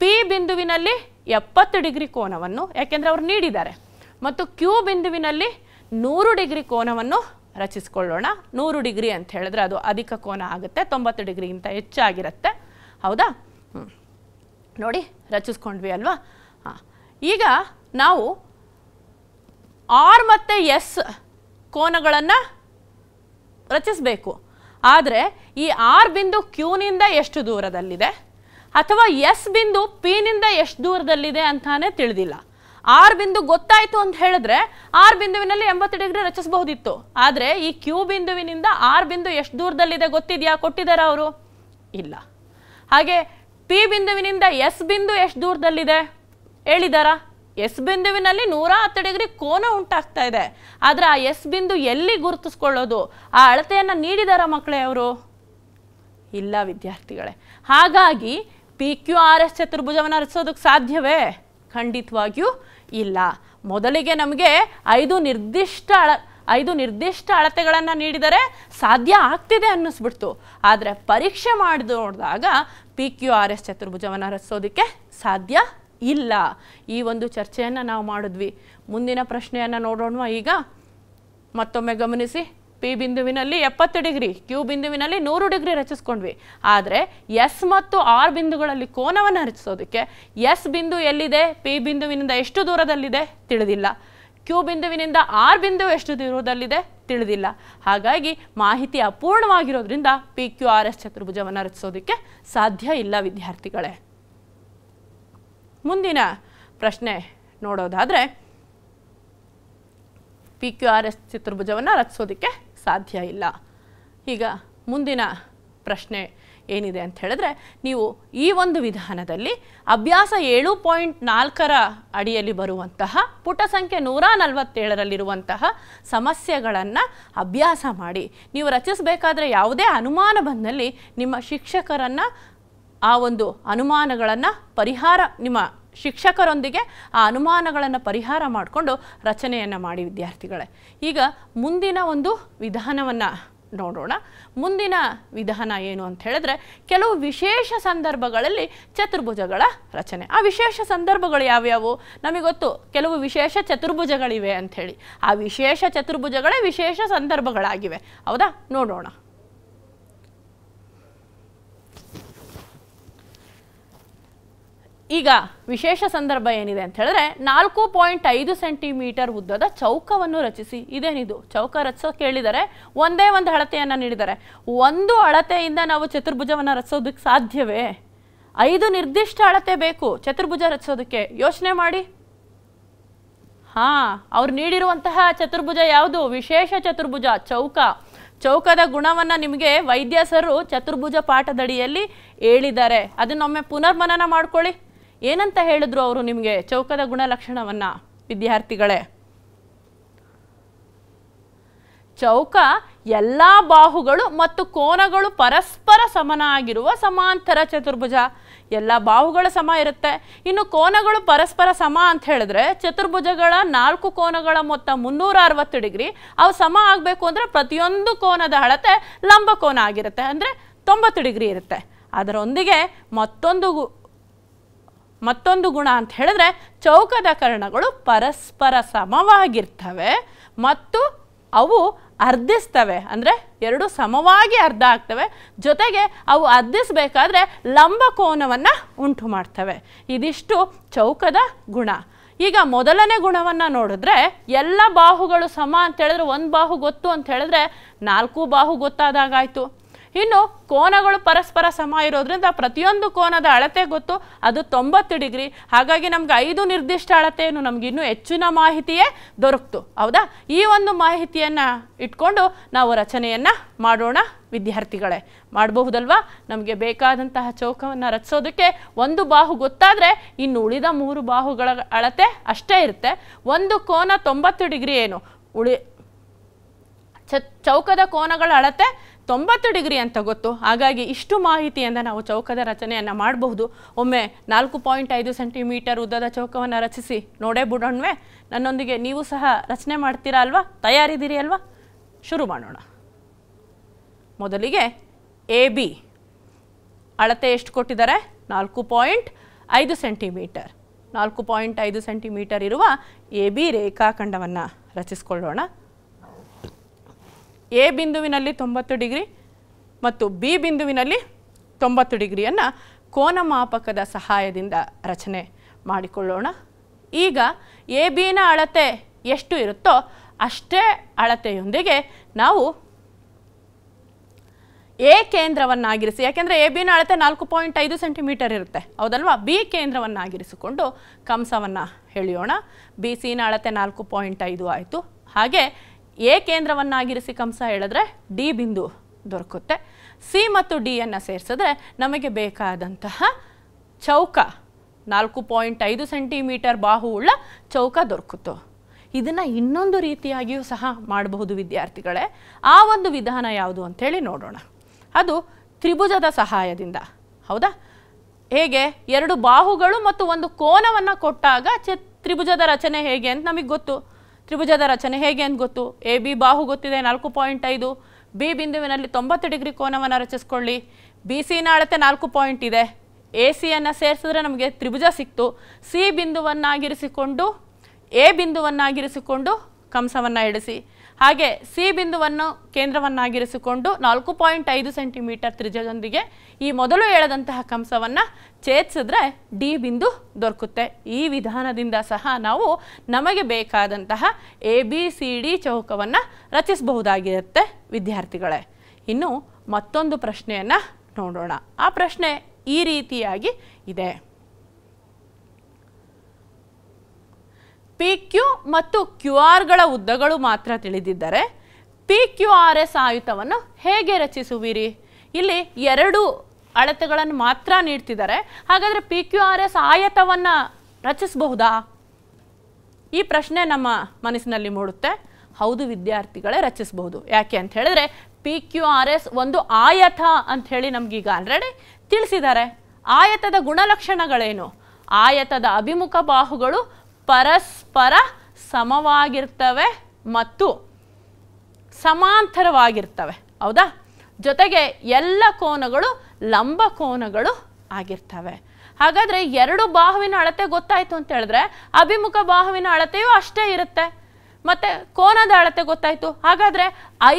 ಪಿ ಬಿಂದುವಿನಲ್ಲಿ ಎಪ್ಪತ್ತು ಡಿಗ್ರಿ ಕೋನವನ್ನು ಯಾಕೆಂದರೆ ಅವರು ನೀಡಿದ್ದಾರೆ ಮತ್ತು ಕ್ಯೂ ಬಿಂದುವಿನಲ್ಲಿ ನೂರು ಡಿಗ್ರಿ ಕೋನವನ್ನು ರಚಿಸಿಕೊಳ್ಳೋಣ ನೂರು ಡಿಗ್ರಿ ಅಂತ ಹೇಳಿದ್ರೆ ಅದು ಅಧಿಕ ಕೋನ ಆಗುತ್ತೆ ತೊಂಬತ್ತು ಡಿಗ್ರಿಗಿಂತ ಹೆಚ್ಚಾಗಿರುತ್ತೆ ಹೌದಾ ನೋಡಿ ರಚಿಸ್ಕೊಂಡ್ವಿ ಅಲ್ವಾ ಹಾಂ ಈಗ ನಾವು ಆರ್ ಮತ್ತು ಎಸ್ ಕೋನಗಳನ್ನು ರಚಿಸಬೇಕು ಆದರೆ ಈ ಆರ್ ಬಿಂದು ಕ್ಯೂನಿಂದ ಎಷ್ಟು ದೂರದಲ್ಲಿದೆ ಅಥವಾ ಎಸ್ ಬಿಂದು ಪಿನಿಂದ ಎಷ್ಟು ದೂರದಲ್ಲಿದೆ ಅಂತಾನೆ ತಿಳಿದಿಲ್ಲ ಆರ್ ಬಿಂದು ಗೊತ್ತಾಯಿತು ಅಂತ ಹೇಳಿದ್ರೆ ಆರ್ ಬಿಂದುವಿನಲ್ಲಿ ಎಂಬತ್ತು ಡಿಗ್ರಿ ರಚಿಸಬಹುದಿತ್ತು ಆದರೆ ಈ ಕ್ಯೂ ಬಿಂದುವಿನಿಂದ ಆರ್ ಬಿಂದು ಎಷ್ಟು ದೂರದಲ್ಲಿದೆ ಗೊತ್ತಿದೆಯಾ ಕೊಟ್ಟಿದ್ದಾರೆ ಅವರು ಇಲ್ಲ ಹಾಗೆ ಪಿ ಬಿಂದುವಿನಿಂದ ಎಸ್ ಬಿಂದು ಎಷ್ಟು ದೂರದಲ್ಲಿದೆ ಹೇಳಿದಾರಾ ಎಸ್ ಬಿಂದುವಿನಲ್ಲಿ ನೂರ ಹತ್ತು ಡಿಗ್ರಿ ಕೋನ ಉಂಟಾಗ್ತಾ ಇದೆ ಆದರೆ ಆ ಎಸ್ ಬಿಂದು ಎಲ್ಲಿ ಗುರುತಿಸ್ಕೊಳ್ಳೋದು ಆ ಅಳತೆಯನ್ನು ನೀಡಿದಾರ ಮಕ್ಕಳೇ ಅವರು ಇಲ್ಲ ವಿದ್ಯಾರ್ಥಿಗಳೇ ಹಾಗಾಗಿ ಪಿ ಕ್ಯೂ ಆರ್ ಎಸ್ ಚತುರ್ಭುಜವನ್ನು ರಚಿಸೋದಕ್ಕೆ ಸಾಧ್ಯವೇ ಖಂಡಿತವಾಗಿಯೂ ಇಲ್ಲ ಮೊದಲಿಗೆ ನಮಗೆ ಐದು ನಿರ್ದಿಷ್ಟ ಅಳ ಐದು ನಿರ್ದಿಷ್ಟ ಅಳತೆಗಳನ್ನು ನೀಡಿದರೆ ಸಾಧ್ಯ ಆಗ್ತಿದೆ ಅನ್ನಿಸ್ಬಿಡ್ತು ಆದರೆ ಪರೀಕ್ಷೆ ಮಾಡಿದ ನೋಡಿದಾಗ ಪಿ ಕ್ಯೂ ಆರ್ ಎಸ್ ಚತುರ್ಭುಜವನ್ನು ರಚಿಸೋದಕ್ಕೆ ಸಾಧ್ಯ ಇಲ್ಲ ಈ ಒಂದು ಚರ್ಚೆಯನ್ನು ನಾವು ಮಾಡಿದ್ವಿ ಮುಂದಿನ ಪ್ರಶ್ನೆಯನ್ನು ನೋಡೋಣ ಈಗ ಮತ್ತೊಮ್ಮೆ ಗಮನಿಸಿ ಪಿ ಬಿಂದುವಿನಲ್ಲಿ ಎಪ್ಪತ್ತು ಡಿಗ್ರಿ ಕ್ಯೂ ಬಿಂದುವಿನಲ್ಲಿ ನೂರು ಡಿಗ್ರಿ ರಚಿಸ್ಕೊಂಡ್ವಿ ಆದರೆ ಎಸ್ ಮತ್ತು ಆರ್ ಬಿಂದುಗಳಲ್ಲಿ ಕೋನವನ್ನು ರಚಿಸೋದಕ್ಕೆ ಎಸ್ ಬಿಂದು ಎಲ್ಲಿದೆ ಪಿ ಬಿಂದುವಿನಿಂದ ಎಷ್ಟು ದೂರದಲ್ಲಿದೆ ತಿಳಿದಿಲ್ಲ ಕ್ಯೂ ಬಿಂದುವಿನಿಂದ ಆರ್ ಬಿಂದು ಎಷ್ಟು ದೂರದಲ್ಲಿದೆ ತಿಳಿದಿಲ್ಲ ಹಾಗಾಗಿ ಮಾಹಿತಿ ಅಪೂರ್ಣವಾಗಿರೋದ್ರಿಂದ ಪಿ ಕ್ಯೂ ಆರ್ ಎಸ್ ಚತುರ್ಭುಜವನ್ನು ರಚಿಸೋದಕ್ಕೆ ಸಾಧ್ಯ ಇಲ್ಲ ವಿದ್ಯಾರ್ಥಿಗಳೇ ಮುಂದಿನ ಪ್ರಶ್ನೆ ನೋಡೋದಾದರೆ ಪಿ ಕ್ಯೂ ಆರ್ ಎಸ್ ಚಿತ್ರಭುಜವನ್ನು ರಚಿಸೋದಕ್ಕೆ ಸಾಧ್ಯ ಇಲ್ಲ ಈಗ ಮುಂದಿನ ಪ್ರಶ್ನೆ ಏನಿದೆ ಅಂತ ಹೇಳಿದ್ರೆ ನೀವು ಈ ಒಂದು ವಿಧಾನದಲ್ಲಿ ಅಭ್ಯಾಸ ಏಳು ಪಾಯಿಂಟ್ ನಾಲ್ಕರ ಅಡಿಯಲ್ಲಿ ಬರುವಂತಹ ಪುಟ ಸಂಖ್ಯೆ ನೂರ ನಲವತ್ತೇಳರಲ್ಲಿರುವಂತಹ ಸಮಸ್ಯೆಗಳನ್ನು ಅಭ್ಯಾಸ ಮಾಡಿ ನೀವು ರಚಿಸಬೇಕಾದ್ರೆ ಯಾವುದೇ ಅನುಮಾನ ಬಂದಲ್ಲಿ ನಿಮ್ಮ ಶಿಕ್ಷಕರನ್ನು ಆ ಒಂದು ಅನುಮಾನಗಳನ್ನು ಪರಿಹಾರ ನಿಮ್ಮ ಶಿಕ್ಷಕರೊಂದಿಗೆ ಆ ಅನುಮಾನಗಳನ್ನು ಪರಿಹಾರ ಮಾಡಿಕೊಂಡು ರಚನೆಯನ್ನು ಮಾಡಿ ವಿದ್ಯಾರ್ಥಿಗಳೇ ಈಗ ಮುಂದಿನ ಒಂದು ವಿಧಾನವನ್ನು ನೋಡೋಣ ಮುಂದಿನ ವಿಧಾನ ಏನು ಅಂತ ಹೇಳಿದ್ರೆ ಕೆಲವು ವಿಶೇಷ ಸಂದರ್ಭಗಳಲ್ಲಿ ಚತುರ್ಭುಜಗಳ ರಚನೆ ಆ ವಿಶೇಷ ಸಂದರ್ಭಗಳು ಯಾವ್ಯಾವು ನಮಗೆ ಗೊತ್ತು ಕೆಲವು ವಿಶೇಷ ಚತುರ್ಭುಜಗಳಿವೆ ಅಂಥೇಳಿ ಆ ವಿಶೇಷ ಚತುರ್ಭುಜಗಳೇ ವಿಶೇಷ ಸಂದರ್ಭಗಳಾಗಿವೆ ಹೌದಾ ನೋಡೋಣ ಈಗ ವಿಶೇಷ ಸಂದರ್ಭ ಏನಿದೆ ಅಂತ ಹೇಳಿದ್ರೆ ನಾಲ್ಕು ಪಾಯಿಂಟ್ ಐದು ಸೆಂಟಿಮೀಟರ್ ಉದ್ದದ ಚೌಕವನ್ನು ರಚಿಸಿ ಇದೇನಿದು ಚೌಕ ರಚಿಸೋಕೆ ಹೇಳಿದರೆ ಒಂದೇ ಒಂದು ಅಳತೆಯನ್ನು ನೀಡಿದರೆ ಒಂದು ಅಳತೆಯಿಂದ ನಾವು ಚತುರ್ಭುಜವನ್ನು ರಚಿಸೋದಕ್ಕೆ ಸಾಧ್ಯವೇ ಐದು ನಿರ್ದಿಷ್ಟ ಅಳತೆ ಬೇಕು ಚತುರ್ಭುಜ ರಚಿಸೋದಕ್ಕೆ ಯೋಚನೆ ಮಾಡಿ ಹಾಂ ಅವ್ರು ನೀಡಿರುವಂತಹ ಚತುರ್ಭುಜ ಯಾವುದು ವಿಶೇಷ ಚತುರ್ಭುಜ ಚೌಕ ಚೌಕದ ಗುಣವನ್ನು ನಿಮಗೆ ವೈದ್ಯಸರು ಚತುರ್ಭುಜ ಪಾಠದಡಿಯಲ್ಲಿ ಹೇಳಿದ್ದಾರೆ ಅದನ್ನೊಮ್ಮೆ ಪುನರ್ಮನನ ಮಾಡ್ಕೊಳ್ಳಿ ಏನಂತ ಹೇಳಿದ್ರು ಅವರು ನಿಮಗೆ ಚೌಕದ ಗುಣಲಕ್ಷಣವನ್ನು ವಿದ್ಯಾರ್ಥಿಗಳೇ ಚೌಕ ಎಲ್ಲ ಬಾಹುಗಳು ಮತ್ತು ಕೋನಗಳು ಪರಸ್ಪರ ಸಮನಾಗಿರುವ ಸಮಾಂತರ ಚತುರ್ಭುಜ ಎಲ್ಲ ಬಾಹುಗಳ ಸಮ ಇರುತ್ತೆ ಇನ್ನು ಕೋನಗಳು ಪರಸ್ಪರ ಸಮ ಅಂತ ಹೇಳಿದ್ರೆ ಚತುರ್ಭುಜಗಳ ನಾಲ್ಕು ಕೋನಗಳ ಮೊತ್ತ ಮುನ್ನೂರ ಅರವತ್ತು ಡಿಗ್ರಿ ಅವು ಸಮ ಆಗಬೇಕು ಅಂದರೆ ಪ್ರತಿಯೊಂದು ಕೋನದ ಅಳತೆ ಲಂಬ ಕೋನ ಆಗಿರುತ್ತೆ ಅಂದರೆ ತೊಂಬತ್ತು ಡಿಗ್ರಿ ಇರುತ್ತೆ ಅದರೊಂದಿಗೆ ಮತ್ತೊಂದು ಮತ್ತೊಂದು ಗುಣ ಅಂತ ಹೇಳಿದ್ರೆ ಚೌಕದ ಕರ್ಣಗಳು ಪರಸ್ಪರ ಸಮವಾಗಿರ್ತವೆ ಮತ್ತು ಅವು ಅರ್ಧಿಸ್ತವೆ ಅಂದರೆ ಎರಡು ಸಮವಾಗಿ ಅರ್ಧ ಆಗ್ತವೆ ಜೊತೆಗೆ ಅವು ಅರ್ಧಿಸಬೇಕಾದ್ರೆ ಲಂಬಕೋನವನ್ನು ಉಂಟು ಮಾಡ್ತವೆ ಇದಿಷ್ಟು ಚೌಕದ ಗುಣ ಈಗ ಮೊದಲನೇ ಗುಣವನ್ನು ನೋಡಿದ್ರೆ ಎಲ್ಲ ಬಾಹುಗಳು ಸಮ ಅಂತ ಹೇಳಿದ್ರೆ ಒಂದು ಬಾಹು ಗೊತ್ತು ಅಂತ ಹೇಳಿದ್ರೆ ನಾಲ್ಕು ಬಾಹು ಗೊತ್ತಾದಾಗಾಯಿತು ಇನ್ನು ಕೋನಗಳು ಪರಸ್ಪರ ಸಮ ಇರೋದ್ರಿಂದ ಪ್ರತಿಯೊಂದು ಕೋನದ ಅಳತೆ ಗೊತ್ತು ಅದು ತೊಂಬತ್ತು ಡಿಗ್ರಿ ಹಾಗಾಗಿ ನಮ್ಗೆ ಐದು ನಿರ್ದಿಷ್ಟ ಅಳತೆಯನ್ನು ನಮ್ಗೆ ಇನ್ನೂ ಹೆಚ್ಚಿನ ಮಾಹಿತಿಯೇ ದೊರಕ್ತು ಹೌದಾ ಈ ಒಂದು ಮಾಹಿತಿಯನ್ನು ಇಟ್ಕೊಂಡು ನಾವು ರಚನೆಯನ್ನು ಮಾಡೋಣ ವಿದ್ಯಾರ್ಥಿಗಳೇ ಮಾಡಬಹುದಲ್ವಾ ನಮಗೆ ಬೇಕಾದಂತಹ ಚೌಕವನ್ನು ರಚಿಸೋದಕ್ಕೆ ಒಂದು ಬಾಹು ಗೊತ್ತಾದರೆ ಇನ್ನು ಉಳಿದ ಮೂರು ಬಾಹುಗಳ ಅಳತೆ ಅಷ್ಟೇ ಇರುತ್ತೆ ಒಂದು ಕೋನ ತೊಂಬತ್ತು ಡಿಗ್ರಿ ಏನು ಉಳಿ ಚೌಕದ ಕೋನಗಳ ಅಳತೆ ತೊಂಬತ್ತು ಡಿಗ್ರಿ ಅಂತ ಗೊತ್ತು ಹಾಗಾಗಿ ಇಷ್ಟು ಮಾಹಿತಿಯಿಂದ ನಾವು ಚೌಕದ ರಚನೆಯನ್ನು ಮಾಡಬಹುದು ಒಮ್ಮೆ ನಾಲ್ಕು ಪಾಯಿಂಟ್ ಐದು ಸೆಂಟಿಮೀಟರ್ ಉದ್ದದ ಚೌಕವನ್ನು ರಚಿಸಿ ನೋಡೇ ಬಿಡೋಣ್ವೆ ನನ್ನೊಂದಿಗೆ ನೀವು ಸಹ ರಚನೆ ಮಾಡ್ತೀರಾ ಅಲ್ವಾ ತಯಾರಿದ್ದೀರಿ ಅಲ್ವಾ ಶುರು ಮಾಡೋಣ ಮೊದಲಿಗೆ ಎ ಬಿ ಅಳತೆ ಎಷ್ಟು ಕೊಟ್ಟಿದ್ದಾರೆ ನಾಲ್ಕು ಪಾಯಿಂಟ್ ಐದು ಸೆಂಟಿಮೀಟರ್ ನಾಲ್ಕು ಪಾಯಿಂಟ್ ಐದು ಸೆಂಟಿಮೀಟರ್ ಇರುವ ಎ ಬಿ ರೇಖಾಖಂಡವನ್ನು ರಚಿಸಿಕೊಳ್ಳೋಣ ಎ ಬಿಂದುವಿನಲ್ಲಿ ತೊಂಬತ್ತು ಡಿಗ್ರಿ ಮತ್ತು ಬಿ ಬಿಂದುವಿನಲ್ಲಿ ತೊಂಬತ್ತು ಡಿಗ್ರಿಯನ್ನು ಕೋನಮಾಪಕದ ಸಹಾಯದಿಂದ ರಚನೆ ಮಾಡಿಕೊಳ್ಳೋಣ ಈಗ ಎ ಬಿನ ಅಳತೆ ಎಷ್ಟು ಇರುತ್ತೋ ಅಷ್ಟೇ ಅಳತೆಯೊಂದಿಗೆ ನಾವು ಎ ಕೇಂದ್ರವನ್ನಾಗಿರಿಸಿ ಯಾಕೆಂದರೆ ಎ ಬಿನ ಅಳತೆ ನಾಲ್ಕು ಪಾಯಿಂಟ್ ಐದು ಸೆಂಟಿಮೀಟರ್ ಇರುತ್ತೆ ಹೌದಲ್ವಾ ಬಿ ಕೇಂದ್ರವನ್ನಾಗಿರಿಸಿಕೊಂಡು ಕಂಸವನ್ನು ಎಳೆಯೋಣ ಬಿ ಸಿನ ಅಳತೆ ನಾಲ್ಕು ಪಾಯಿಂಟ್ ಐದು ಆಯಿತು ಹಾಗೆ ಎ ಕೇಂದ್ರವನ್ನಾಗಿರಿಸಿ ಕಂಸ ಹೇಳಿದ್ರೆ ಡಿ ಬಿಂದು ದೊರಕುತ್ತೆ ಸಿ ಮತ್ತು ಡಿಯನ್ನು ಸೇರಿಸಿದ್ರೆ ನಮಗೆ ಬೇಕಾದಂತಹ ಚೌಕ ನಾಲ್ಕು ಪಾಯಿಂಟ್ ಐದು ಸೆಂಟಿಮೀಟರ್ ಉಳ್ಳ ಚೌಕ ದೊರಕುತ್ತೋ ಇದನ್ನು ಇನ್ನೊಂದು ರೀತಿಯಾಗಿಯೂ ಸಹ ಮಾಡಬಹುದು ವಿದ್ಯಾರ್ಥಿಗಳೇ ಆ ಒಂದು ವಿಧಾನ ಯಾವುದು ಅಂಥೇಳಿ ನೋಡೋಣ ಅದು ತ್ರಿಭುಜದ ಸಹಾಯದಿಂದ ಹೌದಾ ಹೇಗೆ ಎರಡು ಬಾಹುಗಳು ಮತ್ತು ಒಂದು ಕೋನವನ್ನು ಕೊಟ್ಟಾಗ ಚ ತ್ರಿಭುಜದ ರಚನೆ ಹೇಗೆ ಅಂತ ನಮಗೆ ಗೊತ್ತು ತ್ರಿಭುಜದ ರಚನೆ ಹೇಗೆ ಅಂತ ಗೊತ್ತು ಎ ಬಿ ಬಾಹು ಗೊತ್ತಿದೆ ನಾಲ್ಕು ಪಾಯಿಂಟ್ ಐದು ಬಿ ಬಿಂದುವಿನಲ್ಲಿ ತೊಂಬತ್ತು ಡಿಗ್ರಿ ಕೋನವನ್ನು ರಚಿಸ್ಕೊಳ್ಳಿ ಬಿ ಸಿನ ಅಳತೆ ನಾಲ್ಕು ಪಾಯಿಂಟ್ ಇದೆ ಎ ಸಿಯನ್ನು ಸೇರಿಸಿದ್ರೆ ನಮಗೆ ತ್ರಿಭುಜ ಸಿಕ್ತು ಸಿ ಬಿಂದುವನ್ನಾಗಿರಿಸಿಕೊಂಡು ಎ ಬಿಂದುವನ್ನಾಗಿರಿಸಿಕೊಂಡು ಕಂಸವನ್ನು ಇಡಿಸಿ ಹಾಗೆ ಸಿ ಬಿಂದುವನ್ನು ಕೇಂದ್ರವನ್ನಾಗಿರಿಸಿಕೊಂಡು ನಾಲ್ಕು ಪಾಯಿಂಟ್ ಐದು ಸೆಂಟಿಮೀಟರ್ ತ್ರಿಜ್ಯದೊಂದಿಗೆ ಈ ಮೊದಲು ಹೇಳದಂತಹ ಕಂಸವನ್ನು ಛೇದಿಸಿದ್ರೆ ಡಿ ಬಿಂದು ದೊರಕುತ್ತೆ ಈ ವಿಧಾನದಿಂದ ಸಹ ನಾವು ನಮಗೆ ಬೇಕಾದಂತಹ ಎ ಬಿ ಸಿ ಡಿ ಚೌಕವನ್ನು ರಚಿಸಬಹುದಾಗಿರುತ್ತೆ ವಿದ್ಯಾರ್ಥಿಗಳೇ ಇನ್ನು ಮತ್ತೊಂದು ಪ್ರಶ್ನೆಯನ್ನು ನೋಡೋಣ ಆ ಪ್ರಶ್ನೆ ಈ ರೀತಿಯಾಗಿ ಇದೆ ಪಿ ಕ್ಯೂ ಮತ್ತು ಕ್ಯೂ ಆರ್ಗಳ ಉದ್ದಗಳು ಮಾತ್ರ ತಿಳಿದಿದ್ದರೆ ಪಿ ಕ್ಯೂ ಆರ್ ಎಸ್ ಆಯುತವನ್ನು ಹೇಗೆ ರಚಿಸುವಿರಿ ಇಲ್ಲಿ ಎರಡು ಅಳತೆಗಳನ್ನು ಮಾತ್ರ ನೀಡ್ತಿದ್ದಾರೆ ಹಾಗಾದರೆ ಪಿ ಕ್ಯೂ ಆರ್ ಎಸ್ ಆಯತವನ್ನು ರಚಿಸಬಹುದಾ ಈ ಪ್ರಶ್ನೆ ನಮ್ಮ ಮನಸ್ಸಿನಲ್ಲಿ ಮೂಡುತ್ತೆ ಹೌದು ವಿದ್ಯಾರ್ಥಿಗಳೇ ರಚಿಸಬಹುದು ಯಾಕೆ ಅಂತ ಹೇಳಿದ್ರೆ ಪಿ ಕ್ಯೂ ಆರ್ ಎಸ್ ಒಂದು ಆಯತ ನಮ್ಗೆ ಈಗ ಆಲ್ರೆಡಿ ತಿಳಿಸಿದ್ದಾರೆ ಆಯತದ ಗುಣಲಕ್ಷಣಗಳೇನು ಆಯತದ ಅಭಿಮುಖ ಬಾಹುಗಳು ಪರಸ್ಪರ ಸಮವಾಗಿರ್ತವೆ ಮತ್ತು ಸಮಾಂತರವಾಗಿರ್ತವೆ ಹೌದಾ ಜೊತೆಗೆ ಎಲ್ಲ ಕೋನಗಳು ಲಂಬ ಕೋನಗಳು ಆಗಿರ್ತವೆ ಹಾಗಾದರೆ ಎರಡು ಬಾಹುವಿನ ಅಳತೆ ಗೊತ್ತಾಯಿತು ಅಂತ ಹೇಳಿದ್ರೆ ಅಭಿಮುಖ ಬಾಹುವಿನ ಅಳತೆಯೂ ಅಷ್ಟೇ ಇರುತ್ತೆ ಮತ್ತು ಕೋನದ ಅಳತೆ ಗೊತ್ತಾಯಿತು ಹಾಗಾದರೆ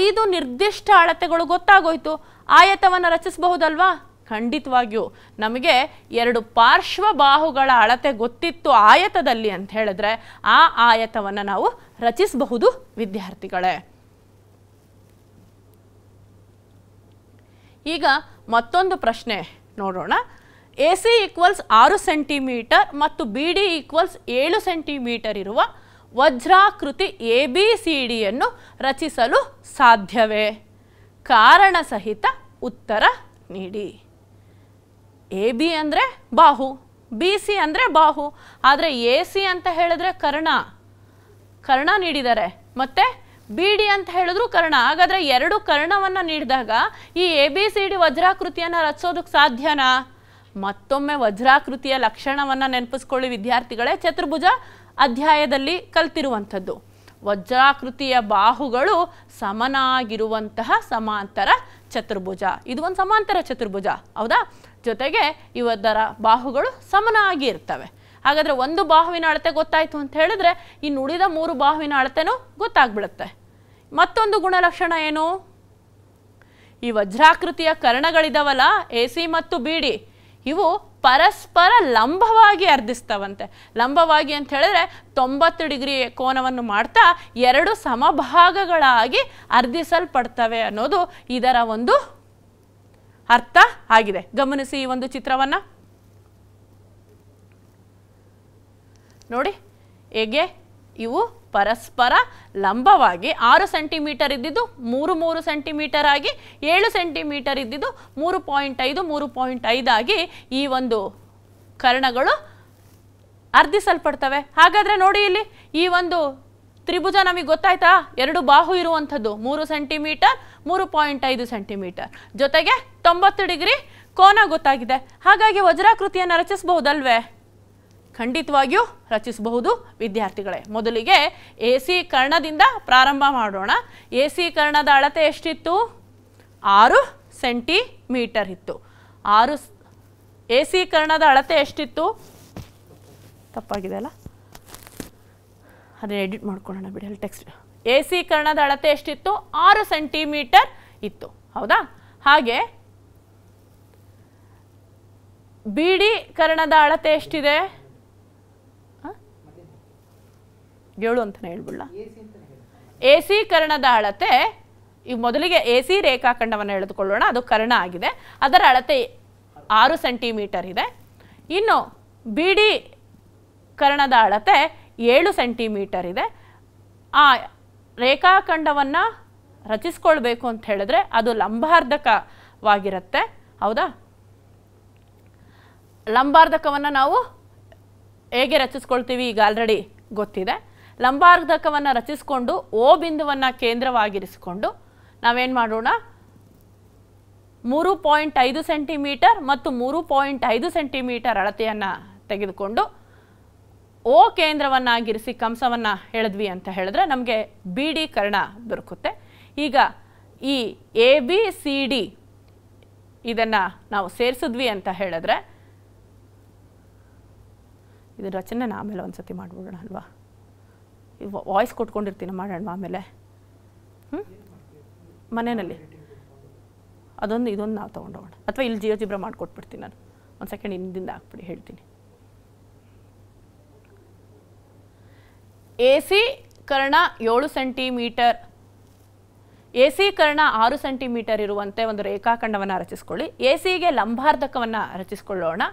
ಐದು ನಿರ್ದಿಷ್ಟ ಅಳತೆಗಳು ಗೊತ್ತಾಗೋಯ್ತು ಆಯತವನ್ನು ರಚಿಸಬಹುದಲ್ವಾ ಖಂಡಿತವಾಗಿಯೂ ನಮಗೆ ಎರಡು ಪಾರ್ಶ್ವ ಬಾಹುಗಳ ಅಳತೆ ಗೊತ್ತಿತ್ತು ಆಯತದಲ್ಲಿ ಅಂತ ಹೇಳಿದ್ರೆ ಆ ಆಯತವನ್ನು ನಾವು ರಚಿಸಬಹುದು ವಿದ್ಯಾರ್ಥಿಗಳೇ ಈಗ ಮತ್ತೊಂದು ಪ್ರಶ್ನೆ ನೋಡೋಣ ಎ ಸಿ ಈಕ್ವಲ್ಸ್ ಆರು ಸೆಂಟಿಮೀಟರ್ ಮತ್ತು ಬಿ ಡಿ ಈಕ್ವಲ್ಸ್ ಏಳು ಸೆಂಟಿಮೀಟರ್ ಇರುವ ವಜ್ರಾಕೃತಿ ಎ ಬಿ ಸಿ ಡಿಯನ್ನು ರಚಿಸಲು ಸಾಧ್ಯವೇ ಕಾರಣ ಸಹಿತ ಉತ್ತರ ನೀಡಿ ಎ ಬಿ ಅಂದರೆ ಬಾಹು ಬಿ ಸಿ ಅಂದರೆ ಬಾಹು ಆದರೆ ಎ ಸಿ ಅಂತ ಹೇಳಿದ್ರೆ ಕರ್ಣ ಕರ್ಣ ನೀಡಿದ್ದಾರೆ ಮತ್ತು ಬಿ ಡಿ ಅಂತ ಹೇಳಿದ್ರು ಕರ್ಣ ಹಾಗಾದರೆ ಎರಡು ಕರ್ಣವನ್ನು ನೀಡಿದಾಗ ಈ ಎ ಬಿ ಸಿ ಡಿ ವಜ್ರಾಕೃತಿಯನ್ನು ರಚಿಸೋದಕ್ಕೆ ಸಾಧ್ಯನಾ ಮತ್ತೊಮ್ಮೆ ವಜ್ರಾಕೃತಿಯ ಲಕ್ಷಣವನ್ನು ನೆನಪಿಸ್ಕೊಳ್ಳಿ ವಿದ್ಯಾರ್ಥಿಗಳೇ ಚತುರ್ಭುಜ ಅಧ್ಯಾಯದಲ್ಲಿ ಕಲ್ತಿರುವಂಥದ್ದು ವಜ್ರಾಕೃತಿಯ ಬಾಹುಗಳು ಸಮನಾಗಿರುವಂತಹ ಸಮಾಂತರ ಚತುರ್ಭುಜ ಇದು ಒಂದು ಸಮಾಂತರ ಚತುರ್ಭುಜ ಹೌದಾ ಜೊತೆಗೆ ಇವದರ ಬಾಹುಗಳು ಸಮನಾಗಿ ಇರ್ತವೆ ಹಾಗಾದರೆ ಒಂದು ಬಾಹುವಿನ ಅಳತೆ ಗೊತ್ತಾಯಿತು ಅಂತ ಹೇಳಿದ್ರೆ ಈ ಉಳಿದ ಮೂರು ಬಾಹುವಿನ ಅಳತೆನೂ ಗೊತ್ತಾಗ್ಬಿಡುತ್ತೆ ಮತ್ತೊಂದು ಗುಣಲಕ್ಷಣ ಏನು ಈ ವಜ್ರಾಕೃತಿಯ ಕರ್ಣಗಳಿದವಲ್ಲ ಎ ಸಿ ಮತ್ತು ಬಿ ಡಿ ಇವು ಪರಸ್ಪರ ಲಂಬವಾಗಿ ಅರ್ಧಿಸ್ತವಂತೆ ಲಂಬವಾಗಿ ಅಂತ ಹೇಳಿದ್ರೆ ತೊಂಬತ್ತು ಡಿಗ್ರಿ ಕೋನವನ್ನು ಮಾಡ್ತಾ ಎರಡು ಸಮಭಾಗಗಳಾಗಿ ಅರ್ಧಿಸಲ್ಪಡ್ತವೆ ಅನ್ನೋದು ಇದರ ಒಂದು ಅರ್ಥ ಆಗಿದೆ ಗಮನಿಸಿ ಈ ಒಂದು ಚಿತ್ರವನ್ನು ನೋಡಿ ಹೇಗೆ ಇವು ಪರಸ್ಪರ ಲಂಬವಾಗಿ ಆರು ಸೆಂಟಿಮೀಟರ್ ಇದ್ದಿದ್ದು ಮೂರು ಮೂರು ಸೆಂಟಿಮೀಟರ್ ಆಗಿ ಏಳು ಸೆಂಟಿಮೀಟರ್ ಇದ್ದಿದ್ದು ಮೂರು ಪಾಯಿಂಟ್ ಐದು ಮೂರು ಪಾಯಿಂಟ್ ಐದಾಗಿ ಈ ಒಂದು ಕರ್ಣಗಳು ಅರ್ಧಿಸಲ್ಪಡ್ತವೆ ಹಾಗಾದರೆ ನೋಡಿ ಇಲ್ಲಿ ಈ ಒಂದು ತ್ರಿಭುಜ ನಮಗೆ ಗೊತ್ತಾಯ್ತಾ ಎರಡು ಬಾಹು ಇರುವಂಥದ್ದು ಮೂರು ಸೆಂಟಿಮೀಟರ್ ಮೂರು ಪಾಯಿಂಟ್ ಐದು ಸೆಂಟಿಮೀಟರ್ ಜೊತೆಗೆ ತೊಂಬತ್ತು ಡಿಗ್ರಿ ಕೋನ ಗೊತ್ತಾಗಿದೆ ಹಾಗಾಗಿ ವಜ್ರಾಕೃತಿಯನ್ನು ರಚಿಸಬಹುದಲ್ವೇ ಖಂಡಿತವಾಗಿಯೂ ರಚಿಸಬಹುದು ವಿದ್ಯಾರ್ಥಿಗಳೇ ಮೊದಲಿಗೆ ಎ ಸಿ ಕರ್ಣದಿಂದ ಪ್ರಾರಂಭ ಮಾಡೋಣ ಎ ಸಿ ಕರ್ಣದ ಅಳತೆ ಎಷ್ಟಿತ್ತು ಆರು ಸೆಂಟಿಮೀಟರ್ ಇತ್ತು ಆರು ಎ ಸಿ ಕರ್ಣದ ಅಳತೆ ಎಷ್ಟಿತ್ತು ತಪ್ಪಾಗಿದೆ ಅಲ್ಲ ಅದನ್ನ ಎಡಿಟ್ ಮಾಡ್ಕೊಳ್ಳೋಣ ಬಿಡಿ ಅಲ್ಲಿ ಟೆಕ್ಸ್ಟ್ ಎ ಸಿ ಕರ್ಣದ ಅಳತೆ ಎಷ್ಟಿತ್ತು ಆರು ಸೆಂಟಿಮೀಟರ್ ಇತ್ತು ಹೌದಾ ಹಾಗೆ ಬಿ ಡಿ ಕರ್ಣದ ಅಳತೆ ಎಷ್ಟಿದೆ ಏಳು ಅಂತಲೇ ಹೇಳ್ಬಿಡ ಎ ಸಿ ಕರ್ಣದ ಅಳತೆ ಈ ಮೊದಲಿಗೆ ಎ ಸಿ ರೇಖಾಖಂಡವನ್ನು ಎಳೆದುಕೊಳ್ಳೋಣ ಅದು ಕರ್ಣ ಆಗಿದೆ ಅದರ ಅಳತೆ ಆರು ಸೆಂಟಿಮೀಟರ್ ಇದೆ ಇನ್ನು ಬಿ ಡಿ ಕರ್ಣದ ಅಳತೆ ಏಳು ಸೆಂಟಿಮೀಟರ್ ಇದೆ ಆ ರೇಖಾಖಂಡವನ್ನು ರಚಿಸ್ಕೊಳ್ಬೇಕು ಅಂತ ಹೇಳಿದ್ರೆ ಅದು ಲಂಬಾರ್ಧಕವಾಗಿರುತ್ತೆ ಹೌದಾ ಲಂಬಾರ್ಧಕವನ್ನು ನಾವು ಹೇಗೆ ರಚಿಸ್ಕೊಳ್ತೀವಿ ಈಗ ಆಲ್ರೆಡಿ ಗೊತ್ತಿದೆ ಲಂಬಾರ್ಧಕವನ್ನು ರಚಿಸಿಕೊಂಡು ಓ ಬಿಂದುವನ್ನು ಕೇಂದ್ರವಾಗಿರಿಸಿಕೊಂಡು ನಾವೇನು ಮಾಡೋಣ ಮೂರು ಪಾಯಿಂಟ್ ಐದು ಸೆಂಟಿಮೀಟರ್ ಮತ್ತು ಮೂರು ಪಾಯಿಂಟ್ ಐದು ಸೆಂಟಿಮೀಟರ್ ಅಳತೆಯನ್ನು ತೆಗೆದುಕೊಂಡು ಓ ಕೇಂದ್ರವನ್ನಾಗಿರಿಸಿ ಕಂಸವನ್ನು ಹೇಳಿದ್ವಿ ಅಂತ ಹೇಳಿದ್ರೆ ನಮಗೆ ಬಿ ಡಿ ಕರ್ಣ ದೊರಕುತ್ತೆ ಈಗ ಈ ಎ ಬಿ ಸಿ ಡಿ ಇದನ್ನು ನಾವು ಸೇರಿಸಿದ್ವಿ ಅಂತ ಹೇಳಿದ್ರೆ ಇದು ರಚನೆ ಆಮೇಲೆ ಒಂದು ಸತಿ ಮಾಡಿಬಿಡೋಣ ಅಲ್ವಾ ವಾಯ್ಸ್ ಕೊಟ್ಕೊಂಡಿರ್ತೀನಿ ಮಾಡೋಣ ಆಮೇಲೆ ಹ್ಞೂ ಮನೆಯಲ್ಲಿ ಅದೊಂದು ಇದೊಂದು ನಾವು ತೊಗೊಂಡೋಗೋಣ ಅಥವಾ ಇಲ್ಲಿ ಜಿಬ್ರ ಮಾಡಿಕೊಟ್ಬಿಡ್ತೀನಿ ನಾನು ಒಂದು ಸೆಕೆಂಡ್ ಹಿಂದಿಂದ ಹಾಕ್ಬಿಡಿ ಹೇಳ್ತೀನಿ ಎ ಸಿ ಕರ್ಣ ಏಳು ಸೆಂಟಿಮೀಟರ್ ಎ ಸಿ ಕರ್ಣ ಆರು ಸೆಂಟಿಮೀಟರ್ ಇರುವಂತೆ ಒಂದು ರೇಖಾಖಂಡವನ್ನು ರಚಿಸ್ಕೊಳ್ಳಿ ಎ ಸಿಗೆ ಲಂಬಾರ್ಧಕವನ್ನು ರಚಿಸಿಕೊಳ್ಳೋಣ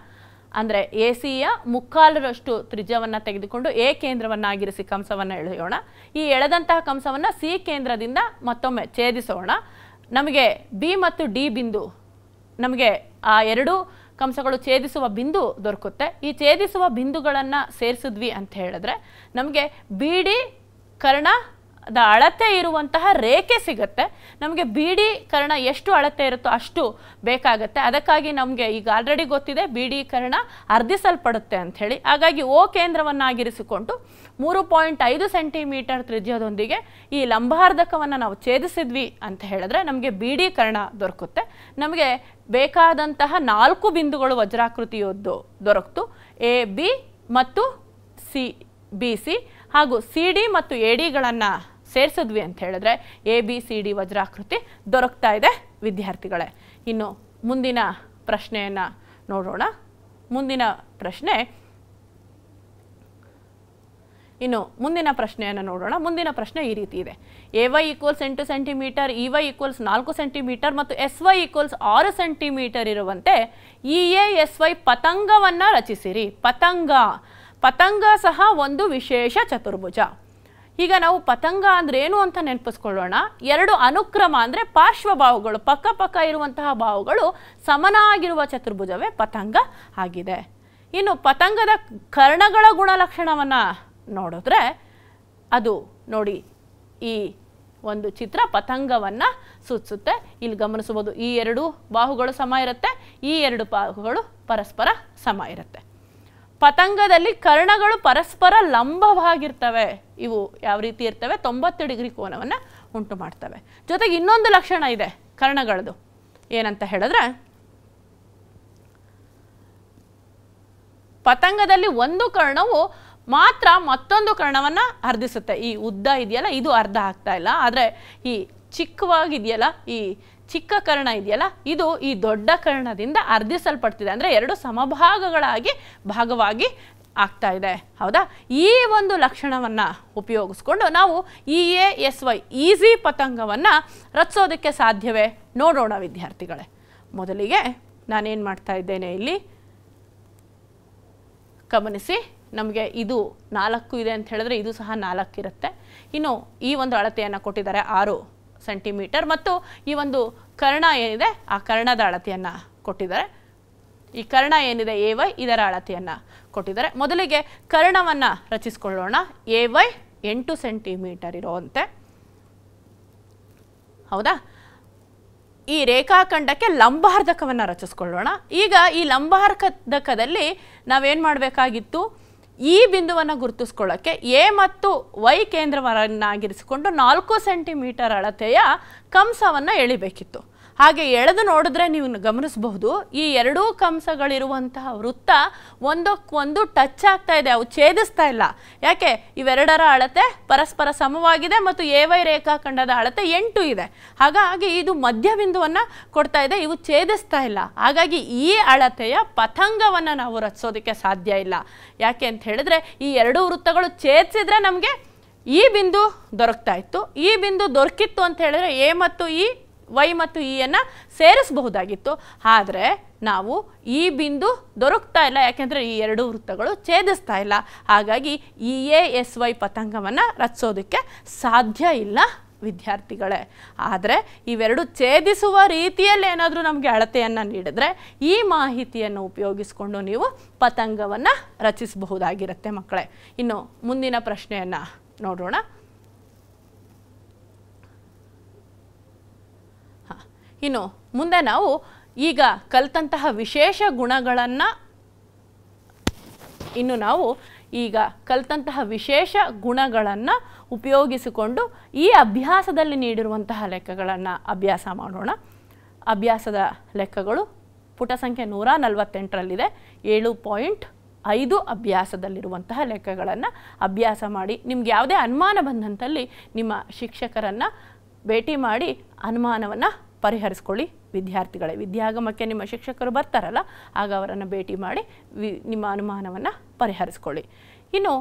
ಅಂದರೆ ಎ ಸಿಯ ಮುಕ್ಕಾಲರಷ್ಟು ತ್ರಿಜ್ಯವನ್ನು ತೆಗೆದುಕೊಂಡು ಎ ಕೇಂದ್ರವನ್ನಾಗಿರಿಸಿ ಕಂಸವನ್ನು ಎಳೆಯೋಣ ಈ ಎಳೆದಂತಹ ಕಂಸವನ್ನು ಸಿ ಕೇಂದ್ರದಿಂದ ಮತ್ತೊಮ್ಮೆ ಛೇದಿಸೋಣ ನಮಗೆ ಬಿ ಮತ್ತು ಡಿ ಬಿಂದು ನಮಗೆ ಆ ಎರಡು ಕಂಸಗಳು ಛೇದಿಸುವ ಬಿಂದು ದೊರಕುತ್ತೆ ಈ ಛೇದಿಸುವ ಬಿಂದುಗಳನ್ನು ಸೇರಿಸಿದ್ವಿ ಅಂತ ಹೇಳಿದ್ರೆ ನಮಗೆ ಬಿ ಕರ್ಣ ದ ಅಳತೆ ಇರುವಂತಹ ರೇಖೆ ಸಿಗುತ್ತೆ ನಮಗೆ ಬೀಡೀಕರಣ ಎಷ್ಟು ಅಳತೆ ಇರುತ್ತೋ ಅಷ್ಟು ಬೇಕಾಗುತ್ತೆ ಅದಕ್ಕಾಗಿ ನಮಗೆ ಈಗ ಆಲ್ರೆಡಿ ಗೊತ್ತಿದೆ ಬೀಡೀಕರಣ ಅರ್ಧಿಸಲ್ಪಡುತ್ತೆ ಅಂಥೇಳಿ ಹಾಗಾಗಿ ಓ ಕೇಂದ್ರವನ್ನಾಗಿರಿಸಿಕೊಂಡು ಮೂರು ಪಾಯಿಂಟ್ ಐದು ಸೆಂಟಿಮೀಟರ್ ತ್ರಿಜ್ಯದೊಂದಿಗೆ ಈ ಲಂಬಾರ್ಧಕವನ್ನು ನಾವು ಛೇದಿಸಿದ್ವಿ ಅಂತ ಹೇಳಿದ್ರೆ ನಮಗೆ ಬೀಡೀಕರಣ ದೊರಕುತ್ತೆ ನಮಗೆ ಬೇಕಾದಂತಹ ನಾಲ್ಕು ಬಿಂದುಗಳು ವಜ್ರಾಕೃತಿಯದ್ದು ದೊರಕಿತು ಎ ಬಿ ಮತ್ತು ಸಿ ಬಿ ಸಿ ಹಾಗೂ ಸಿ ಡಿ ಮತ್ತು ಎ ಡಿಗಳನ್ನು ಸೇರಿಸಿದ್ವಿ ಅಂತ ಹೇಳಿದ್ರೆ ಎ ಬಿ ಸಿ ಡಿ ವಜ್ರಾಕೃತಿ ದೊರಕ್ತಾ ಇದೆ ವಿದ್ಯಾರ್ಥಿಗಳೇ ಇನ್ನು ಮುಂದಿನ ಪ್ರಶ್ನೆಯನ್ನು ನೋಡೋಣ ಮುಂದಿನ ಪ್ರಶ್ನೆ ಇನ್ನು ಮುಂದಿನ ಪ್ರಶ್ನೆಯನ್ನು ನೋಡೋಣ ಮುಂದಿನ ಪ್ರಶ್ನೆ ಈ ರೀತಿ ಇದೆ ಎ ವೈ ಈಕ್ವಲ್ಸ್ ಎಂಟು ಸೆಂಟಿಮೀಟರ್ ಇ ವೈ ಈಕ್ವಲ್ಸ್ ನಾಲ್ಕು ಸೆಂಟಿಮೀಟರ್ ಮತ್ತು ಎಸ್ ವೈ ಈಕ್ವಲ್ಸ್ ಆರು ಸೆಂಟಿಮೀಟರ್ ಇರುವಂತೆ E e A S Y ಪತಂಗವನ್ನು ರಚಿಸಿರಿ ಪತಂಗ ಪತಂಗ ಸಹ ಒಂದು ವಿಶೇಷ ಚತುರ್ಭುಜ ಈಗ ನಾವು ಪತಂಗ ಅಂದ್ರೆ ಏನು ಅಂತ ನೆನಪಿಸ್ಕೊಳ್ಳೋಣ ಎರಡು ಅನುಕ್ರಮ ಅಂದರೆ ಪಾರ್ಶ್ವಭಾವಗಳು ಪಕ್ಕ ಪಕ್ಕ ಇರುವಂತಹ ಬಾಹುಗಳು ಸಮನಾಗಿರುವ ಚತುರ್ಭುಜವೇ ಪತಂಗ ಆಗಿದೆ ಇನ್ನು ಪತಂಗದ ಕರ್ಣಗಳ ಗುಣಲಕ್ಷಣವನ್ನು ನೋಡಿದ್ರೆ ಅದು ನೋಡಿ ಈ ಒಂದು ಚಿತ್ರ ಪತಂಗವನ್ನು ಸೂಚಿಸುತ್ತೆ ಇಲ್ಲಿ ಗಮನಿಸಬಹುದು ಈ ಎರಡು ಬಾಹುಗಳು ಸಮ ಇರುತ್ತೆ ಈ ಎರಡು ಬಾಹುಗಳು ಪರಸ್ಪರ ಸಮ ಇರುತ್ತೆ ಪತಂಗದಲ್ಲಿ ಕರ್ಣಗಳು ಪರಸ್ಪರ ಲಂಬವಾಗಿರ್ತವೆ ಇವು ಯಾವ ರೀತಿ ಇರ್ತವೆ ತೊಂಬತ್ತು ಡಿಗ್ರಿ ಕೋನವನ್ನು ಉಂಟು ಮಾಡ್ತವೆ ಜೊತೆಗೆ ಇನ್ನೊಂದು ಲಕ್ಷಣ ಇದೆ ಕರ್ಣಗಳದು ಏನಂತ ಹೇಳಿದ್ರೆ ಪತಂಗದಲ್ಲಿ ಒಂದು ಕರ್ಣವು ಮಾತ್ರ ಮತ್ತೊಂದು ಕರ್ಣವನ್ನು ಅರ್ಧಿಸುತ್ತೆ ಈ ಉದ್ದ ಇದೆಯಲ್ಲ ಇದು ಅರ್ಧ ಆಗ್ತಾ ಇಲ್ಲ ಆದರೆ ಈ ಚಿಕ್ಕವಾಗಿದೆಯಲ್ಲ ಈ ಚಿಕ್ಕ ಕರ್ಣ ಇದೆಯಲ್ಲ ಇದು ಈ ದೊಡ್ಡ ಕರ್ಣದಿಂದ ಅರ್ಧಿಸಲ್ಪಡ್ತಿದೆ ಅಂದರೆ ಎರಡು ಸಮಭಾಗಗಳಾಗಿ ಭಾಗವಾಗಿ ಆಗ್ತಾ ಇದೆ ಹೌದಾ ಈ ಒಂದು ಲಕ್ಷಣವನ್ನು ಉಪಯೋಗಿಸ್ಕೊಂಡು ನಾವು E A S Y easy ಪತಂಗವನ್ನು ರಚಿಸೋದಕ್ಕೆ ಸಾಧ್ಯವೇ ನೋಡೋಣ ವಿದ್ಯಾರ್ಥಿಗಳೇ ಮೊದಲಿಗೆ ನಾನೇನು ಮಾಡ್ತಾ ಇದ್ದೇನೆ ಇಲ್ಲಿ ಗಮನಿಸಿ ನಮಗೆ ಇದು ನಾಲ್ಕು ಇದೆ ಅಂತ ಹೇಳಿದ್ರೆ ಇದು ಸಹ ನಾಲ್ಕು ಇರುತ್ತೆ ಇನ್ನು ಈ ಒಂದು ಅಳತೆಯನ್ನು ಕೊಟ್ಟಿದ್ದಾರೆ ಆರು ಸೆಂಟಿಮೀಟರ್ ಮತ್ತು ಈ ಒಂದು ಕರ್ಣ ಏನಿದೆ ಆ ಕರ್ಣದ ಅಳತೆಯನ್ನು ಕೊಟ್ಟಿದ್ದಾರೆ ಈ ಕರ್ಣ ಏನಿದೆ ಎ ವೈ ಇದರ ಅಳತೆಯನ್ನು ಕೊಟ್ಟಿದ್ದಾರೆ ಮೊದಲಿಗೆ ಕರ್ಣವನ್ನು ರಚಿಸ್ಕೊಳ್ಳೋಣ ಎ ವೈ ಎಂಟು ಸೆಂಟಿಮೀಟರ್ ಇರುವಂತೆ ಹೌದಾ ಈ ರೇಖಾಖಂಡಕ್ಕೆ ಲಂಬಾರ್ಧಕವನ್ನು ರಚಿಸ್ಕೊಳ್ಳೋಣ ಈಗ ಈ ಲಂಬಾರ್ಧಕದಲ್ಲಿ ನಾವೇನು ಮಾಡಬೇಕಾಗಿತ್ತು ಈ ಬಿಂದುವನ್ನು ಗುರುತಿಸ್ಕೊಳ್ಳೋಕ್ಕೆ ಎ ಮತ್ತು ವೈ ಕೇಂದ್ರವನ್ನಾಗಿರಿಸಿಕೊಂಡು ನಾಲ್ಕು ಸೆಂಟಿಮೀಟರ್ ಅಳತೆಯ ಕಂಸವನ್ನು ಎಳಿಬೇಕಿತ್ತು ಹಾಗೆ ಎಳೆದು ನೋಡಿದ್ರೆ ನೀವು ಗಮನಿಸಬಹುದು ಈ ಎರಡೂ ಕಂಸಗಳಿರುವಂತಹ ವೃತ್ತ ಒಂದಕ್ಕೊಂದು ಟಚ್ ಆಗ್ತಾ ಇದೆ ಅವು ಛೇದಿಸ್ತಾ ಇಲ್ಲ ಯಾಕೆ ಇವೆರಡರ ಅಳತೆ ಪರಸ್ಪರ ಸಮವಾಗಿದೆ ಮತ್ತು ಎ ವೈ ರೇಖಾಖಂಡದ ಅಳತೆ ಎಂಟು ಇದೆ ಹಾಗಾಗಿ ಇದು ಮಧ್ಯಬಿಂದುವನ್ನು ಕೊಡ್ತಾ ಇದೆ ಇವು ಛೇದಿಸ್ತಾ ಇಲ್ಲ ಹಾಗಾಗಿ ಈ ಅಳತೆಯ ಪತಂಗವನ್ನು ನಾವು ರಚಿಸೋದಕ್ಕೆ ಸಾಧ್ಯ ಇಲ್ಲ ಯಾಕೆ ಅಂತ ಹೇಳಿದ್ರೆ ಈ ಎರಡೂ ವೃತ್ತಗಳು ಛೇದಿಸಿದ್ರೆ ನಮಗೆ ಈ ಬಿಂದು ದೊರಕ್ತಾ ಇತ್ತು ಈ ಬಿಂದು ದೊರಕಿತ್ತು ಅಂತ ಹೇಳಿದ್ರೆ ಎ ಮತ್ತು ಈ ವೈ ಮತ್ತು ಇಯನ್ನು ಸೇರಿಸಬಹುದಾಗಿತ್ತು ಆದರೆ ನಾವು ಈ ಬಿಂದು ದೊರಕ್ತಾ ಇಲ್ಲ ಯಾಕೆಂದರೆ ಈ ಎರಡು ವೃತ್ತಗಳು ಛೇದಿಸ್ತಾ ಇಲ್ಲ ಹಾಗಾಗಿ ಇ ಎ ಎಸ್ ವೈ ಪತಂಗವನ್ನು ರಚಿಸೋದಕ್ಕೆ ಸಾಧ್ಯ ಇಲ್ಲ ವಿದ್ಯಾರ್ಥಿಗಳೇ ಆದರೆ ಇವೆರಡು ಛೇದಿಸುವ ರೀತಿಯಲ್ಲಿ ಏನಾದರೂ ನಮಗೆ ಅಳತೆಯನ್ನು ನೀಡಿದರೆ ಈ ಮಾಹಿತಿಯನ್ನು ಉಪಯೋಗಿಸಿಕೊಂಡು ನೀವು ಪತಂಗವನ್ನು ರಚಿಸಬಹುದಾಗಿರುತ್ತೆ ಮಕ್ಕಳೇ ಇನ್ನು ಮುಂದಿನ ಪ್ರಶ್ನೆಯನ್ನು ನೋಡೋಣ ಇನ್ನು ಮುಂದೆ ನಾವು ಈಗ ಕಲಿತಂತಹ ವಿಶೇಷ ಗುಣಗಳನ್ನು ಇನ್ನು ನಾವು ಈಗ ಕಲಿತಂತಹ ವಿಶೇಷ ಗುಣಗಳನ್ನು ಉಪಯೋಗಿಸಿಕೊಂಡು ಈ ಅಭ್ಯಾಸದಲ್ಲಿ ನೀಡಿರುವಂತಹ ಲೆಕ್ಕಗಳನ್ನು ಅಭ್ಯಾಸ ಮಾಡೋಣ ಅಭ್ಯಾಸದ ಲೆಕ್ಕಗಳು ಪುಟ ಸಂಖ್ಯೆ ನೂರ ನಲವತ್ತೆಂಟರಲ್ಲಿದೆ ಏಳು ಪಾಯಿಂಟ್ ಐದು ಅಭ್ಯಾಸದಲ್ಲಿರುವಂತಹ ಲೆಕ್ಕಗಳನ್ನು ಅಭ್ಯಾಸ ಮಾಡಿ ನಿಮ್ಗೆ ಯಾವುದೇ ಅನುಮಾನ ಬಂದಂತಲ್ಲಿ ನಿಮ್ಮ ಶಿಕ್ಷಕರನ್ನು ಭೇಟಿ ಮಾಡಿ ಅನುಮಾನವನ್ನು ಪರಿಹರಿಸ್ಕೊಳ್ಳಿ ವಿದ್ಯಾರ್ಥಿಗಳೇ ವಿದ್ಯಾಗಮಕ್ಕೆ ನಿಮ್ಮ ಶಿಕ್ಷಕರು ಬರ್ತಾರಲ್ಲ ಆಗ ಅವರನ್ನು ಭೇಟಿ ಮಾಡಿ ವಿ ನಿಮ್ಮ ಅನುಮಾನವನ್ನು ಪರಿಹರಿಸ್ಕೊಳ್ಳಿ ಇನ್ನು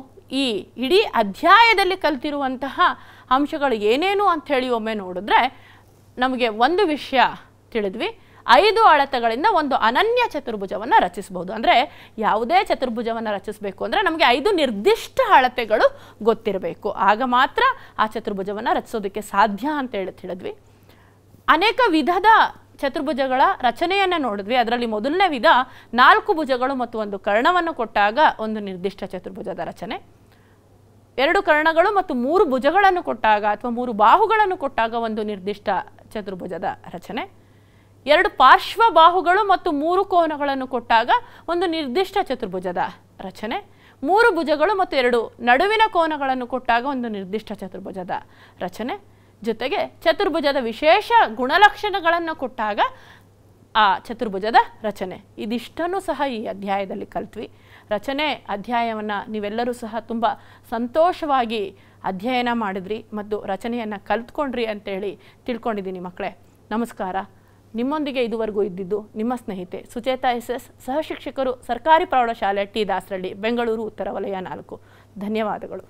ಈ ಇಡೀ ಅಧ್ಯಾಯದಲ್ಲಿ ಕಲ್ತಿರುವಂತಹ ಅಂಶಗಳು ಏನೇನು ಅಂಥೇಳಿ ಒಮ್ಮೆ ನೋಡಿದ್ರೆ ನಮಗೆ ಒಂದು ವಿಷಯ ತಿಳಿದ್ವಿ ಐದು ಅಳತೆಗಳಿಂದ ಒಂದು ಅನನ್ಯ ಚತುರ್ಭುಜವನ್ನು ರಚಿಸಬಹುದು ಅಂದರೆ ಯಾವುದೇ ಚತುರ್ಭುಜವನ್ನು ರಚಿಸಬೇಕು ಅಂದರೆ ನಮಗೆ ಐದು ನಿರ್ದಿಷ್ಟ ಅಳತೆಗಳು ಗೊತ್ತಿರಬೇಕು ಆಗ ಮಾತ್ರ ಆ ಚತುರ್ಭುಜವನ್ನು ರಚಿಸೋದಕ್ಕೆ ಸಾಧ್ಯ ಅಂತೇಳಿ ತಿಳಿದ್ವಿ ಅನೇಕ ವಿಧದ ಚತುರ್ಭುಜಗಳ ರಚನೆಯನ್ನು ನೋಡಿದ್ವಿ ಅದರಲ್ಲಿ ಮೊದಲನೇ ವಿಧ ನಾಲ್ಕು ಭುಜಗಳು ಮತ್ತು ಒಂದು ಕರ್ಣವನ್ನು ಕೊಟ್ಟಾಗ ಒಂದು ನಿರ್ದಿಷ್ಟ ಚತುರ್ಭುಜದ ರಚನೆ ಎರಡು ಕರ್ಣಗಳು ಮತ್ತು ಮೂರು ಭುಜಗಳನ್ನು ಕೊಟ್ಟಾಗ ಅಥವಾ ಮೂರು ಬಾಹುಗಳನ್ನು ಕೊಟ್ಟಾಗ ಒಂದು ನಿರ್ದಿಷ್ಟ ಚತುರ್ಭುಜದ ರಚನೆ ಎರಡು ಪಾರ್ಶ್ವ ಬಾಹುಗಳು ಮತ್ತು ಮೂರು ಕೋನಗಳನ್ನು ಕೊಟ್ಟಾಗ ಒಂದು ನಿರ್ದಿಷ್ಟ ಚತುರ್ಭುಜದ ರಚನೆ ಮೂರು ಭುಜಗಳು ಮತ್ತು ಎರಡು ನಡುವಿನ ಕೋನಗಳನ್ನು ಕೊಟ್ಟಾಗ ಒಂದು ನಿರ್ದಿಷ್ಟ ಚತುರ್ಭುಜದ ರಚನೆ ಜೊತೆಗೆ ಚತುರ್ಭುಜದ ವಿಶೇಷ ಗುಣಲಕ್ಷಣಗಳನ್ನು ಕೊಟ್ಟಾಗ ಆ ಚತುರ್ಭುಜದ ರಚನೆ ಇದಿಷ್ಟನ್ನು ಸಹ ಈ ಅಧ್ಯಾಯದಲ್ಲಿ ಕಲ್ತ್ವಿ ರಚನೆ ಅಧ್ಯಾಯವನ್ನು ನೀವೆಲ್ಲರೂ ಸಹ ತುಂಬ ಸಂತೋಷವಾಗಿ ಅಧ್ಯಯನ ಮಾಡಿದ್ರಿ ಮತ್ತು ರಚನೆಯನ್ನು ಕಲ್ತ್ಕೊಂಡ್ರಿ ಅಂತೇಳಿ ತಿಳ್ಕೊಂಡಿದ್ದೀನಿ ಮಕ್ಕಳೇ ನಮಸ್ಕಾರ ನಿಮ್ಮೊಂದಿಗೆ ಇದುವರೆಗೂ ಇದ್ದಿದ್ದು ನಿಮ್ಮ ಸ್ನೇಹಿತೆ ಸುಚೇತಾ ಎಸ್ ಎಸ್ ಸಹಶಿಕ್ಷಕರು ಸರ್ಕಾರಿ ಪ್ರೌಢಶಾಲೆ ಟಿ ದಾಸರಳ್ಳಿ ಬೆಂಗಳೂರು ಉತ್ತರ ವಲಯ ನಾಲ್ಕು ಧನ್ಯವಾದಗಳು